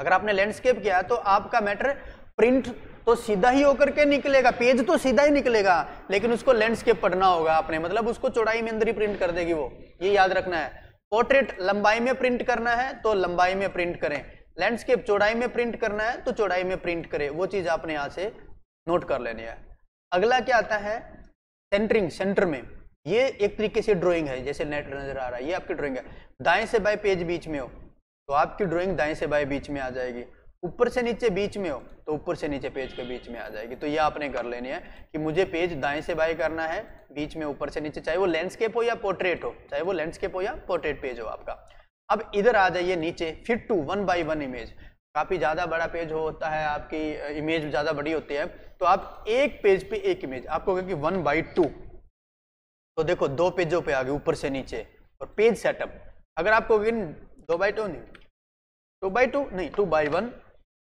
अगर आपने लैंडस्केप किया तो आपका मैटर प्रिंट तो सीधा ही होकर के निकलेगा पेज तो सीधा ही निकलेगा लेकिन उसको लैंडस्केप पढ़ना होगा आपने मतलब उसको चौड़ाई में अंदर ही प्रिंट कर देगी वो ये याद रखना है पोर्ट्रेट लंबाई में प्रिंट करना है तो लंबाई में प्रिंट करें लैंडस्केप चौड़ाई में प्रिंट करना है तो चौड़ाई में प्रिंट करें वो चीज़ आपने यहाँ से नोट कर लेनी है अगला क्या आता है सेंटरिंग सेंटर में ये एक तरीके से ड्राइंग है जैसे नेट नजर आ रहा है ये आपकी ड्राइंग है दाएं से बाएं पेज बीच में हो तो आपकी ड्राइंग दाएं से बाएं बीच में आ जाएगी ऊपर से नीचे बीच में हो तो ऊपर से नीचे पेज के बीच में आ जाएगी तो ये आपने कर लेनी है कि मुझे पेज दाएं से बाएं करना है बीच में ऊपर से नीचे चाहे वो लैंडस्केप हो या पोर्ट्रेट हो चाहे वो लैंडस्केप हो या पोर्ट्रेट पेज हो आपका अब इधर आ जाइए नीचे फिर two one by one image काफ़ी ज़्यादा बड़ा पेज होता है आपकी इमेज ज़्यादा बड़ी होती है तो आप एक पेज पे एक इमेज आपको क्योंकि वन बाई टू तो देखो दो पेजों पे आ गए ऊपर से नीचे और पेज सेटअप अगर आपको दो बाई टू नहीं टू बाई टू नहीं टू बाई वन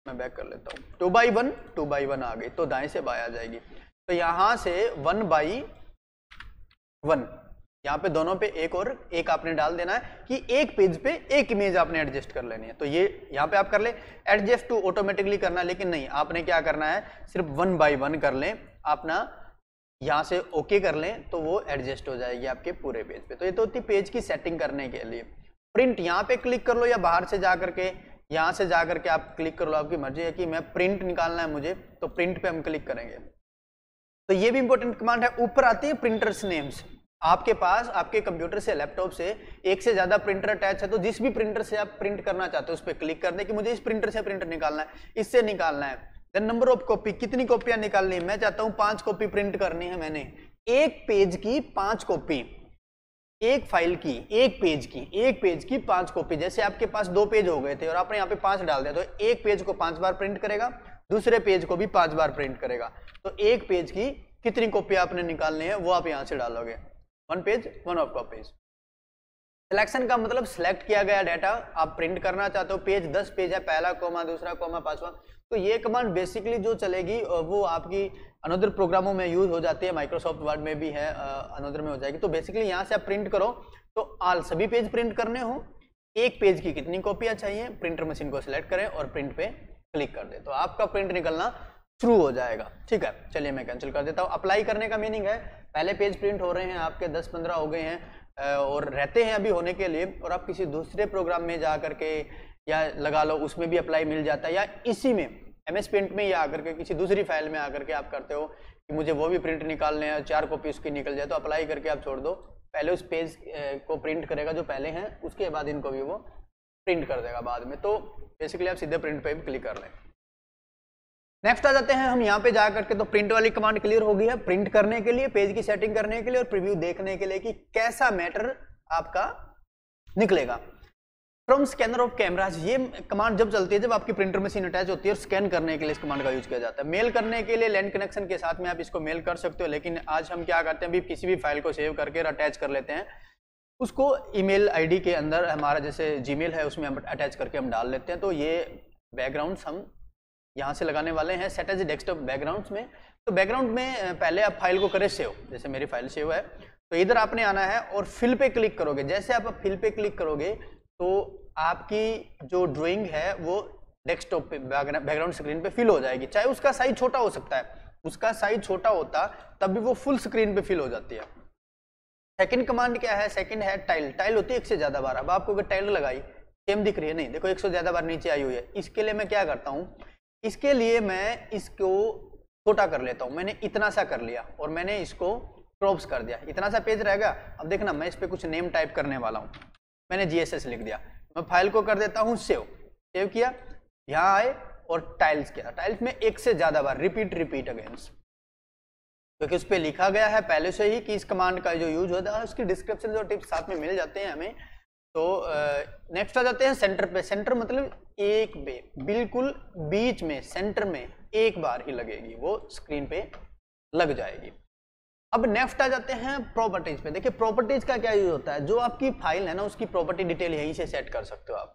मैं बैक कर लेता हूँ two by one two by one आ गई तो दाएं से बाएं आ जाएगी तो यहाँ से वन बाई वन यहाँ पे दोनों पे एक और एक आपने डाल देना है कि एक पेज पे एक इमेज आपने एडजस्ट कर लेनी है तो ये यहाँ पे आप कर ले एडजस्ट टू ऑटोमेटिकली करना लेकिन नहीं आपने क्या करना है सिर्फ वन बाई वन कर लें अपना यहाँ से ओके कर लें तो वो एडजस्ट हो जाएगी आपके पूरे पेज पे तो ये तो होती पेज की सेटिंग करने के लिए प्रिंट यहाँ पे क्लिक कर लो या बाहर से जा करके यहाँ से जा करके आप क्लिक कर लो आपकी मर्जी है कि मैं प्रिंट निकालना है मुझे तो प्रिंट पे हम क्लिक करेंगे तो ये भी इंपॉर्टेंट कमांड है ऊपर आती है प्रिंटर्स नेम्स आपके पास आपके कंप्यूटर से लैपटॉप से एक से ज़्यादा प्रिंटर अटैच है तो जिस भी प्रिंटर से आप प्रिंट करना चाहते हो उस पर क्लिक कर दे कि मुझे इस प्रिंटर से प्रिंटर निकालना है इससे निकालना है देन नंबर ऑफ कॉपी कितनी कॉपियां निकालनी है मैं चाहता हूं पांच कॉपी प्रिंट करनी है मैंने एक पेज की पांच कॉपी एक फाइल की एक पेज की एक पेज की पांच कॉपी जैसे आपके पास दो पेज हो गए थे और आपने यहाँ पे पांच डाल दिया तो एक पेज को पांच बार प्रिंट करेगा दूसरे पेज को भी पांच बार प्रिंट करेगा तो एक पेज की कितनी कॉपी आपने निकालनी है वो आप यहाँ से डालोगे one page one of copies selection का मतलब सिलेक्ट किया गया डाटा आप प्रिंट करना चाहते हो पेज दस पेज है पहला कॉमा दूसरा कॉमा पांचवा तो ये कमांड बेसिकली जो चलेगी वो आपकी अनदर प्रोग्रामों में यूज हो जाती है माइक्रोसॉफ्ट वर्ड में भी है अनदर में हो जाएगी तो बेसिकली यहाँ से आप प्रिंट करो तो आल सभी पेज प्रिंट करने हो एक पेज की कितनी कॉपियाँ चाहिए प्रिंटर मशीन को सिलेक्ट करें और प्रिंट पे क्लिक कर दें तो आपका प्रिंट निकलना शुरू हो जाएगा ठीक है चलिए मैं कैंसिल कर देता हूँ अप्लाई करने का मीनिंग है पहले पेज प्रिंट हो रहे हैं आपके दस पंद्रह हो गए हैं और रहते हैं अभी होने के लिए और आप किसी दूसरे प्रोग्राम में जा करके या लगा लो उसमें भी अप्लाई मिल जाता है या इसी में एम एस प्रिंट में या आकर के किसी दूसरी फाइल में आकर के आप करते हो कि मुझे वो भी प्रिंट निकालने हैं चार कॉपी उसकी निकल जाए तो अप्लाई करके आप छोड़ दो पहले उस पेज को प्रिंट करेगा जो पहले हैं उसके बाद इनको भी वो प्रिंट कर देगा बाद में तो बेसिकली आप सीधे प्रिंट पे भी क्लिक कर लें नेक्स्ट आ जाते हैं हम यहाँ पे जा करके तो प्रिंट वाली कमांड क्लियर हो गई है प्रिंट करने के लिए पेज की सेटिंग करने के लिए और प्रीव्यू देखने के लिए कि कैसा मैटर आपका निकलेगा फ्रॉम स्कैनर ऑफ कैमराज ये कमांड जब चलती है जब आपकी प्रिंटर मशीन अटैच होती है और स्कैन करने के लिए इस कमांड का यूज किया जाता है मेल करने के लिए लैंड कनेक्शन के साथ में आप इसको मेल कर सकते हो लेकिन आज हम क्या करते हैं भी किसी भी फाइल को सेव करके अटैच कर लेते हैं उसको ईमेल आईडी के अंदर हमारा जैसे जीमेल है उसमें हम अटैच करके हम डाल लेते हैं तो ये बैकग्राउंड्स हम यहाँ से लगाने वाले हैं सेट एज डेस्कटॉप बैकग्राउंड्स में तो बैकग्राउंड में पहले आप फाइल को करें सेव जैसे मेरी फाइल सेव है तो इधर आपने आना है और फिल पे क्लिक करोगे जैसे आप फिल पे क्लिक करोगे तो आपकी जो ड्राइंग है वो डेस्कटॉप पे बैकग्राउंड स्क्रीन पे फिल हो जाएगी चाहे उसका साइज छोटा हो सकता है उसका साइज छोटा होता तब भी वो फुल स्क्रीन पे फिल हो जाती है सेकंड कमांड क्या है सेकंड है टाइल टाइल होती है एक से ज़्यादा बार अब आपको अगर टाइल लगाई सेम दिख रही है नहीं देखो एक से ज़्यादा बार नीचे आई हुई है इसके लिए मैं क्या करता हूँ इसके लिए मैं इसको छोटा कर लेता हूँ मैंने इतना सा कर लिया और मैंने इसको क्रॉप्स कर दिया इतना सा पेज रहेगा अब देखना मैं इस पर कुछ नेम टाइप करने वाला हूँ मैंने जी लिख दिया मैं फाइल को कर देता हूँ सेव सेव किया यहाँ आए और टाइल्स किया टाइल्स में एक से ज़्यादा बार रिपीट रिपीट अगेंस्ट क्योंकि उस पर लिखा गया है पहले से ही कि इस कमांड का जो यूज होता है उसकी डिस्क्रिप्शन और टिप्स साथ में मिल जाते हैं हमें तो नेक्स्ट आ जाते हैं सेंटर पे सेंटर मतलब एक पे बिल्कुल बीच में सेंटर में एक बार ही लगेगी वो स्क्रीन पे लग जाएगी अब नेक्स्ट आ जाते हैं प्रॉपर्टीज पे देखिए प्रॉपर्टीज का क्या यूज होता है जो आपकी फाइल है ना उसकी प्रॉपर्टी डिटेल यहीं से सेट कर सकते हो आप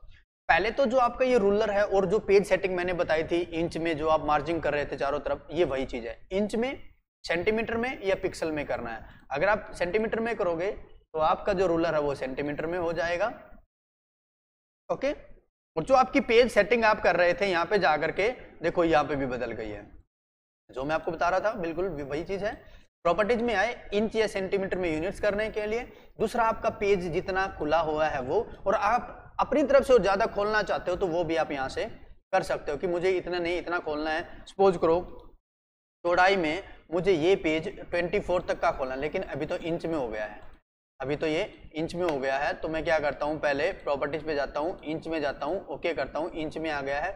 पहले तो जो आपका ये रूलर है और जो पेज सेटिंग मैंने बताई थी इंच में जो आप मार्जिंग कर रहे थे चारों तरफ ये वही चीज है इंच में सेंटीमीटर में या पिक्सल में करना है अगर आप सेंटीमीटर में करोगे तो आपका जो रूलर है वो सेंटीमीटर में हो जाएगा ओके और जो आपकी पेज सेटिंग आप कर रहे थे यहाँ पे जाकर के देखो यहाँ पे भी बदल गई है जो मैं आपको बता रहा था बिल्कुल वही चीज है प्रॉपर्टीज में आए इंच या सेंटीमीटर में यूनिट्स करने के लिए दूसरा आपका पेज जितना खुला हुआ है वो और आप अपनी तरफ से और ज़्यादा खोलना चाहते हो तो वो भी आप यहाँ से कर सकते हो कि मुझे इतना नहीं इतना खोलना है सपोज करो चौड़ाई में मुझे ये पेज 24 तक का खोलना लेकिन अभी तो इंच में हो गया है अभी तो ये इंच में हो गया है तो मैं क्या करता हूँ पहले प्रॉपर्टीज पे जाता हूँ इंच में जाता हूँ ओके करता हूँ इंच में आ गया है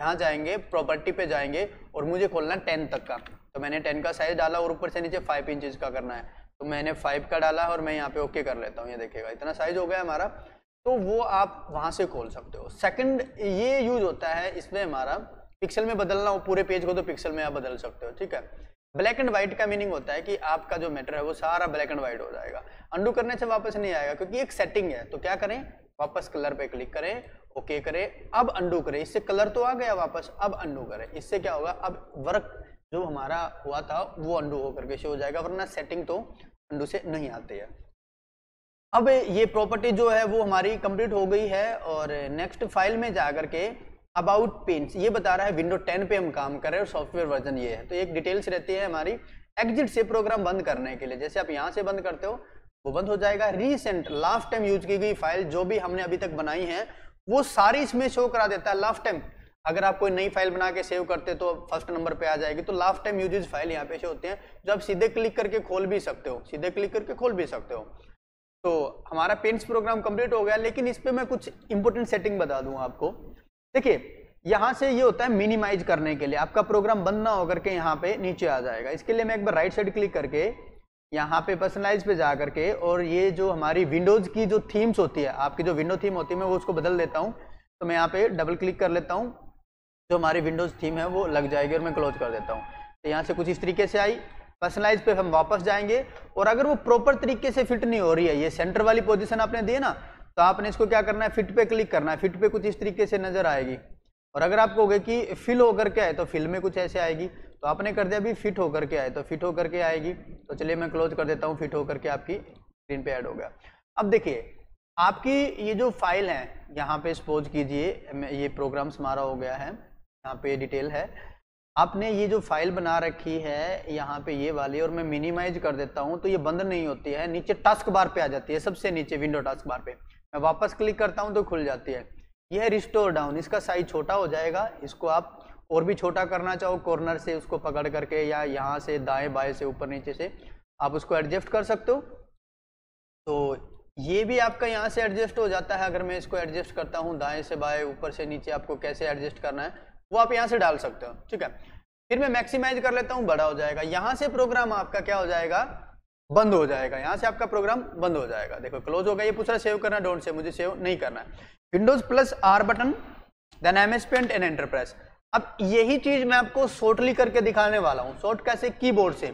यहाँ जाएंगे प्रॉपर्टी पे जाएंगे और मुझे खोलना टेन तक का तो मैंने टेन का साइज डाला और ऊपर से नीचे फाइव इंचज का करना है तो मैंने फाइव का डाला और मैं यहाँ पे ओके कर लेता हूँ ये देखेगा इतना साइज हो गया हमारा तो वो आप वहाँ से खोल सकते हो सेकंड ये यूज होता है इसमें हमारा पिक्सल में बदलना हो पूरे पेज को तो पिक्सल में आप बदल सकते हो ठीक है ब्लैक एंड व्हाइट का मीनिंग होता है कि आपका जो मैटर है वो सारा ब्लैक एंड व्हाइट हो जाएगा अंडू करने से वापस नहीं आएगा क्योंकि एक सेटिंग है तो क्या करें वापस कलर पे क्लिक करें ओके करें अब अंडू करें इससे कलर तो आ गया वापस अब अंडू करें इससे क्या होगा अब वर्क जो हमारा हुआ था वो अंडू होकर के शो हो जाएगा वरना सेटिंग तो अंडू से नहीं आती है अब ये प्रॉपर्टी जो है वो हमारी कंप्लीट हो गई है और नेक्स्ट फाइल में जा के अबाउट पेंट्स ये बता रहा है विंडो 10 पे हम काम कर रहे हैं और सॉफ्टवेयर वर्जन ये है तो एक डिटेल्स रहती है हमारी एग्जिट से प्रोग्राम बंद करने के लिए जैसे आप यहाँ से बंद करते हो वो बंद हो जाएगा रिसेंट लास्ट टाइम यूज की गई फाइल जो भी हमने अभी तक बनाई है वो सारी इसमें शो करा देता है लास्ट टाइम अगर आप कोई नई फाइल बना के सेव करते तो फर्स्ट नंबर पे आ जाएगी तो लास्ट टाइम यूजेज फाइल यहाँ पे से होते हैं जो आप सीधे क्लिक करके खोल भी सकते हो सीधे क्लिक करके खोल भी सकते हो तो हमारा पेंट्स प्रोग्राम कंप्लीट हो गया लेकिन इस पर मैं कुछ इंपोर्टेंट सेटिंग बता दूँ आपको देखिए यहाँ से ये होता है मिनिमाइज करने के लिए आपका प्रोग्राम बंद ना होकर के यहाँ पे नीचे आ जाएगा इसके लिए मैं एक बार राइट साइड क्लिक करके यहाँ पे पर्सनलाइज पे जा करके और ये जो हमारी विंडोज़ की जो थीम्स होती है आपकी जो विंडो थीम होती है मैं वो उसको बदल देता हूँ तो मैं यहाँ पे डबल क्लिक कर लेता हूँ जो हमारी विंडोज़ थीम है वो लग जाएगी और मैं क्लोज कर देता हूँ तो यहाँ से कुछ इस तरीके से आई पर्सनलाइज पे हम वापस जाएंगे और अगर वो प्रॉपर तरीके से फिट नहीं हो रही है ये सेंटर वाली पोजीशन आपने दी है ना तो आपने इसको क्या करना है फिट पे क्लिक करना है फिट पे कुछ इस तरीके से नजर आएगी और अगर आप कहोगे कि फिल होकर के आए तो फिल में कुछ ऐसे आएगी तो आपने कर दिया अभी फिट होकर के आए तो फिट होकर के आएगी तो चलिए मैं क्लोज कर देता हूँ फिट होकर के आपकी स्क्रीन पे ऐड हो गया अब देखिए आपकी ये जो फाइल है यहाँ पे सपोज कीजिए ये प्रोग्राम्स हमारा हो गया है यहाँ पे डिटेल है आपने ये जो फाइल बना रखी है यहाँ पे ये वाली और मैं मिनिमाइज कर देता हूँ तो ये बंद नहीं होती है नीचे टास्क बार पे आ जाती है सबसे नीचे विंडो टास्क बार पे मैं वापस क्लिक करता हूँ तो खुल जाती है यह रिस्टोर डाउन इसका साइज छोटा हो जाएगा इसको आप और भी छोटा करना चाहो कॉर्नर से उसको पकड़ करके या यहाँ से दाएँ बाएं से ऊपर नीचे से आप उसको एडजस्ट कर सकते हो तो ये भी आपका यहाँ से एडजस्ट हो जाता है अगर मैं इसको एडजस्ट करता हूँ दाएं से बाएं ऊपर से नीचे आपको कैसे एडजस्ट करना है वो आप यहाँ से डाल सकते हो ठीक है फिर मैं मैक्सिमाइज कर लेता हूँ बड़ा हो जाएगा यहाँ से प्रोग्राम आपका क्या हो जाएगा बंद हो जाएगा यहाँ से आपका प्रोग्राम बंद हो जाएगा देखो क्लोज होगा ये पूछ रहा सेव करना डोंट सेव मुझे सेव नहीं करना है Windows plus R button then M S paint and enterprise अब यही चीज मैं आपको शॉर्टली करके दिखाने वाला हूँ शॉर्ट कैसे कीबोर्ड से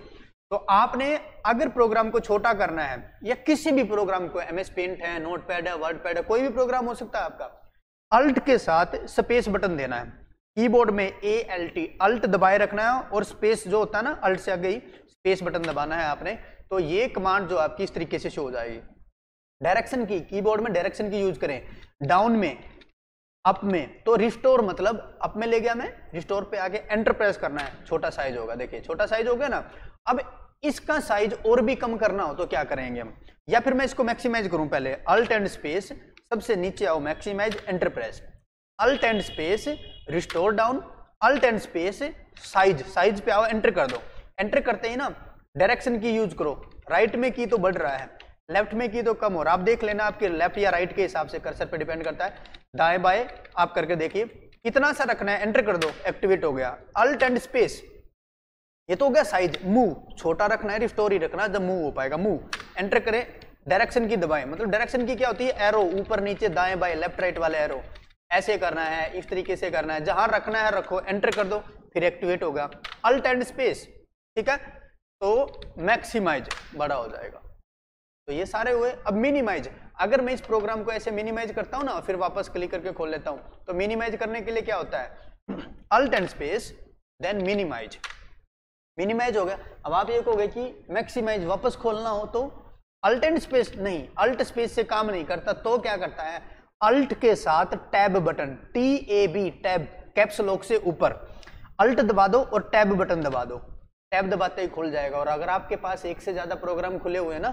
तो आपने अगर प्रोग्राम को छोटा करना है या किसी भी प्रोग्राम को एम एस पेंट है नोट पैड है वर्ड पैड है कोई भी प्रोग्राम हो सकता है आपका अल्ट के साथ स्पेस बटन देना है कीबोर्ड में ए एल टी अल्ट दबाए रखना है और स्पेस जो होता है ना अल्ट से आ गई स्पेस बटन दबाना है आपने तो ये कमांड जो आपकी इस तरीके से शो हो जाएगी डायरेक्शन की कीबोर्ड में डायरेक्शन की यूज करें डाउन में अप में तो रिस्टोर मतलब अप में ले गया मैं रिस्टोर पे आके एंटर प्रेस करना है छोटा साइज होगा देखिए छोटा साइज हो गया ना अब इसका साइज और भी कम करना हो तो क्या करेंगे हम या फिर मैं इसको मैक्सिमाइज करूं पहले अल्ट एंड स्पेस सबसे नीचे आओ maximize enter press alt and space restore down alt and space size size पे आओ एंटर कर दो एंटर करते ही ना डायरेक्शन की यूज करो राइट right में की तो बढ़ रहा है लेफ्ट में की तो कम हो रहा आप देख लेना आपके लेफ्ट या राइट के हिसाब से कर्सर पे डिपेंड करता है दाएं बाएं आप करके देखिए इतना सा रखना है एंटर कर दो एक्टिवेट हो गया अल्ट एंड स्पेस ये तो हो गया साइज मूव छोटा रखना है रिस्टोर ही रखना जब मूव हो पाएगा मूव एंटर करें डायरेक्शन की दबाएं मतलब डायरेक्शन की क्या होती है एरो ऊपर नीचे दाएं बाएं लेफ्ट राइट वाले एरो ऐसे करना है इस तरीके से करना है जहां रखना है रखो एंटर कर दो फिर एक्टिवेट होगा अल्ट एंड स्पेस ठीक है तो मैक्सिमाइज बड़ा हो जाएगा तो ये सारे हुए अब मिनिमाइज अगर मैं इस प्रोग्राम को ऐसे मिनिमाइज करता हूं ना फिर वापस क्लिक करके खोल लेता हूँ तो मिनिमाइज करने के लिए क्या होता है alt and space then minimize minimize हो गया अब आप ये कहोगे कि मैक्सिमाइज वापस खोलना हो तो अल्ट एंड स्पेस नहीं अल्ट स्पेस से काम नहीं करता तो क्या करता है अल्ट के साथ tab button T A B tab caps lock से ऊपर अल्ट दबा दो और टैब बटन दबा दो टैब दबाते ही खुल जाएगा और अगर आपके पास एक से ज़्यादा प्रोग्राम खुले हुए ना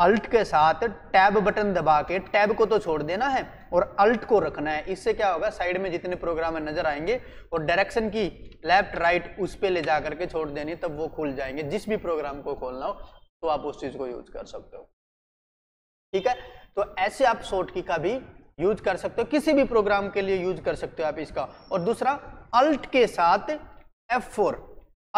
अल्ट के साथ टैब बटन दबा के टैब को तो छोड़ देना है और अल्ट को रखना है इससे क्या होगा साइड में जितने प्रोग्राम है नजर आएंगे और डायरेक्शन की लेफ्ट राइट उस पर ले जा करके छोड़ देनी तब वो खुल जाएंगे जिस भी प्रोग्राम को खोलना हो तो आप उस चीज़ को यूज कर सकते हो ठीक है तो ऐसे आप शॉर्टकी की का भी यूज कर सकते हो किसी भी प्रोग्राम के लिए यूज कर सकते हो आप इसका और दूसरा अल्ट के साथ एफ फोर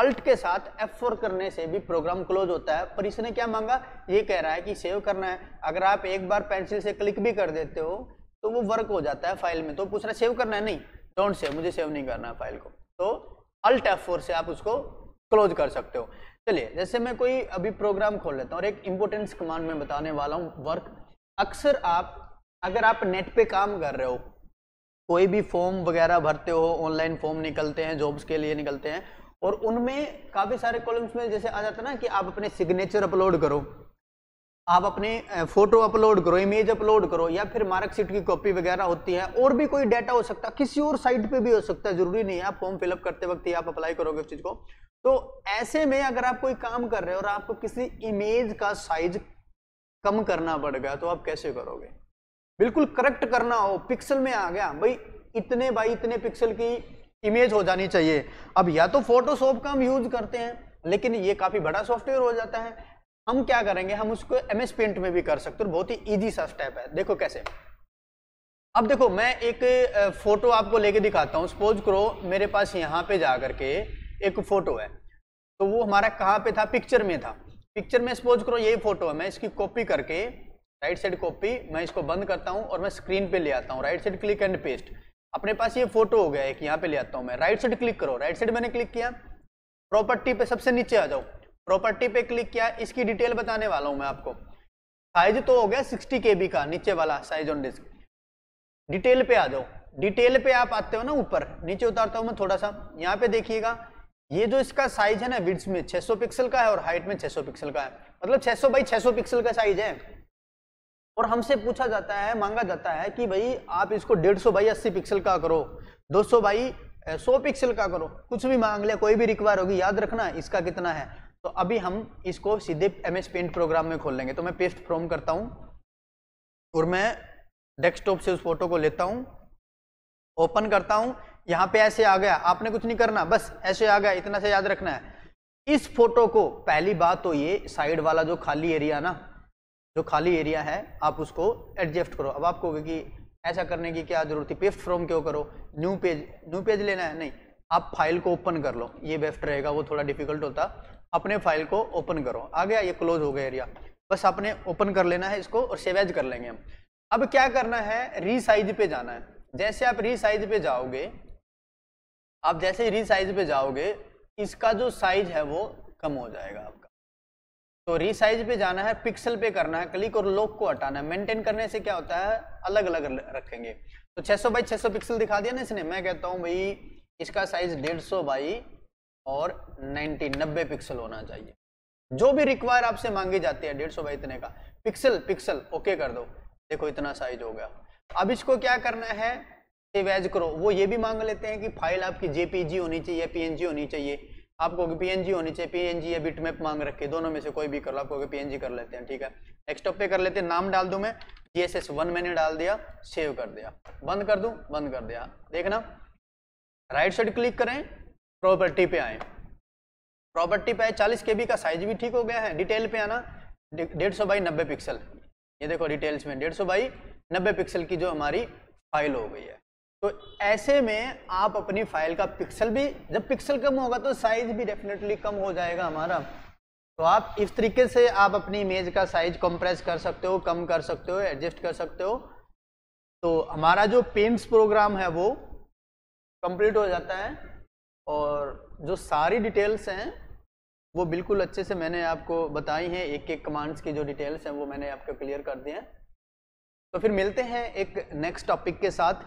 अल्ट के साथ एफ फोर करने से भी प्रोग्राम क्लोज होता है पर इसने क्या मांगा ये कह रहा है कि सेव करना है अगर आप एक बार पेंसिल से क्लिक भी कर देते हो तो वो वर्क हो जाता है फाइल में तो पूछ रहा है सेव करना है नहीं डोंट सेव मुझे सेव नहीं करना है फाइल को तो अल्ट एफ फोर से आप उसको क्लोज कर सकते हो चलिए जैसे मैं कोई अभी प्रोग्राम खोल लेता हूँ और एक इम्पोर्टेंस कमांड में बताने वाला हूँ वर्क अक्सर आप अगर आप नेट पे काम कर रहे हो कोई भी फॉर्म वगैरह भरते हो ऑनलाइन फॉर्म निकलते हैं जॉब्स के लिए निकलते हैं और उनमें काफ़ी सारे कॉलम्स में जैसे आ जाता है ना कि आप अपने सिग्नेचर अपलोड करो आप अपने फोटो अपलोड करो इमेज अपलोड करो या फिर मार्कशीट की कॉपी वगैरह होती है और भी कोई डाटा हो सकता है किसी और साइट पे भी हो सकता है जरूरी नहीं है आप फॉर्म फिलअप करते वक्त ही आप अप्लाई करोगे उस चीज़ को तो ऐसे में अगर आप कोई काम कर रहे हो और आपको किसी इमेज का साइज कम करना पड़ गया तो आप कैसे करोगे बिल्कुल करेक्ट करना हो पिक्सल में आ गया भाई इतने बाई इतने पिक्सल की इमेज हो जानी चाहिए अब या तो फोटोशॉप का हम यूज करते हैं लेकिन ये काफ़ी बड़ा सॉफ्टवेयर हो जाता है हम क्या करेंगे हम उसको एम एस पेंट में भी कर सकते हैं बहुत ही ईजी सा स्टेप है देखो कैसे अब देखो मैं एक फोटो आपको लेके दिखाता हूँ सपोज करो मेरे पास यहाँ पे जा करके एक फोटो है तो वो हमारा कहाँ पे था पिक्चर में था पिक्चर में सपोज करो यही फोटो है मैं इसकी कॉपी करके राइट साइड कॉपी मैं इसको बंद करता हूँ और मैं स्क्रीन पे ले आता हूँ right side click and paste अपने पास ये फोटो हो गया एक यहाँ पे ले आता हूँ मैं राइट साइड क्लिक करो राइट साइड मैंने क्लिक किया प्रॉपर्टी पे सबसे नीचे आ जाओ प्रॉपर्टी पे क्लिक किया इसकी डिटेल बताने वाला हूँ मैं आपको साइज तो हो गया सिक्सटी के का नीचे वाला साइज ऑन डिस्क डिटेल पे आ जाओ डिटेल पे आप आते हो ना ऊपर नीचे उतारता हूँ मैं थोड़ा सा यहाँ पे देखिएगा ये जो इसका साइज है ना विड्स में 600 पिक्सल का है और हाइट में 600 पिक्सल का है मतलब 600 बाई 600 पिक्सल का साइज है और हमसे पूछा जाता है मांगा जाता है कि भाई आप इसको डेढ़ सौ बाई अस्सी पिक्सल का करो दो सौ बाई सौ पिक्सल का करो कुछ भी मांग ले कोई भी रिक्वायर होगी याद रखना इसका कितना है तो अभी हम इसको सीधे एम एस पेंट प्रोग्राम में खोल लेंगे तो मैं पेस्ट फ्रॉम करता हूँ और मैं डेस्कटॉप से उस फोटो को लेता हूँ ओपन करता हूँ यहाँ पे ऐसे आ गया आपने कुछ नहीं करना बस ऐसे आ गया इतना से याद रखना है इस फोटो को पहली बात तो ये साइड वाला जो खाली एरिया ना जो खाली एरिया है आप उसको एडजस्ट करो अब आपको कि ऐसा करने की क्या जरूरत है पेस्ट फ्रॉम क्यों करो न्यू पेज न्यू पेज लेना है नहीं आप फाइल को ओपन कर लो ये बेस्ट रहेगा वो थोड़ा डिफिकल्ट होता अपने फाइल को ओपन करो आ गया ये क्लोज हो गया एरिया बस आपने ओपन कर लेना है इसको और सेवेज कर लेंगे हम अब क्या करना है रीसाइज पे जाना है जैसे आप रीसाइज पे जाओगे आप जैसे रीसाइज पे जाओगे इसका जो साइज है वो कम हो जाएगा आपका तो रिसाइज पे जाना है पिक्सल पे करना है क्लिक और लोक को हटाना है मेंटेन करने से क्या होता है अलग अलग रखेंगे तो 600 बाई 600 पिक्सल दिखा दिया ना इसने मैं कहता हूँ भाई इसका साइज 150 बाई और 90 नब्बे पिक्सल होना चाहिए जो भी रिक्वायर आपसे मांगी जाती है सौ बाई इतने का पिक्सल पिक्सल ओके कर दो देखो इतना साइज हो गया अब इसको क्या करना है सेव करो वो ये भी मांग लेते हैं कि फाइल आपकी जेपीजी होनी चाहिए पीएनजी होनी चाहिए पी एन पीएनजी होनी चाहिए पीएनजी या बिट मैप मांग रखे दोनों में से कोई भी कर लो पी एन पीएनजी कर लेते हैं ठीक है डेस्कटॉप पे कर लेते हैं नाम डाल दूं मैं जीएसएस वन मैंने डाल दिया सेव कर दिया बंद कर दूं बंद कर दिया देखना राइट साइड क्लिक करें प्रॉपर्टी पे आए प्रॉपर्टी पे आए चालीस के का साइज भी ठीक हो गया है डिटेल पे आना डेढ़ सौ बाई नब्बे पिक्सल ये देखो डिटेल्स में डेढ़ सौ बाई नब्बे पिक्सल की जो हमारी फाइल हो गई है तो ऐसे में आप अपनी फाइल का पिक्सल भी जब पिक्सल कम होगा तो साइज भी डेफिनेटली कम हो जाएगा हमारा तो आप इस तरीके से आप अपनी इमेज का साइज कंप्रेस कर सकते हो कम कर सकते हो एडजस्ट कर सकते हो तो हमारा जो पेंट्स प्रोग्राम है वो कंप्लीट हो जाता है और जो सारी डिटेल्स हैं वो बिल्कुल अच्छे से मैंने आपको बताई हैं एक एक कमांड्स की जो डिटेल्स हैं वो मैंने आपको क्लियर कर दिए हैं तो फिर मिलते हैं एक नेक्स्ट टॉपिक के साथ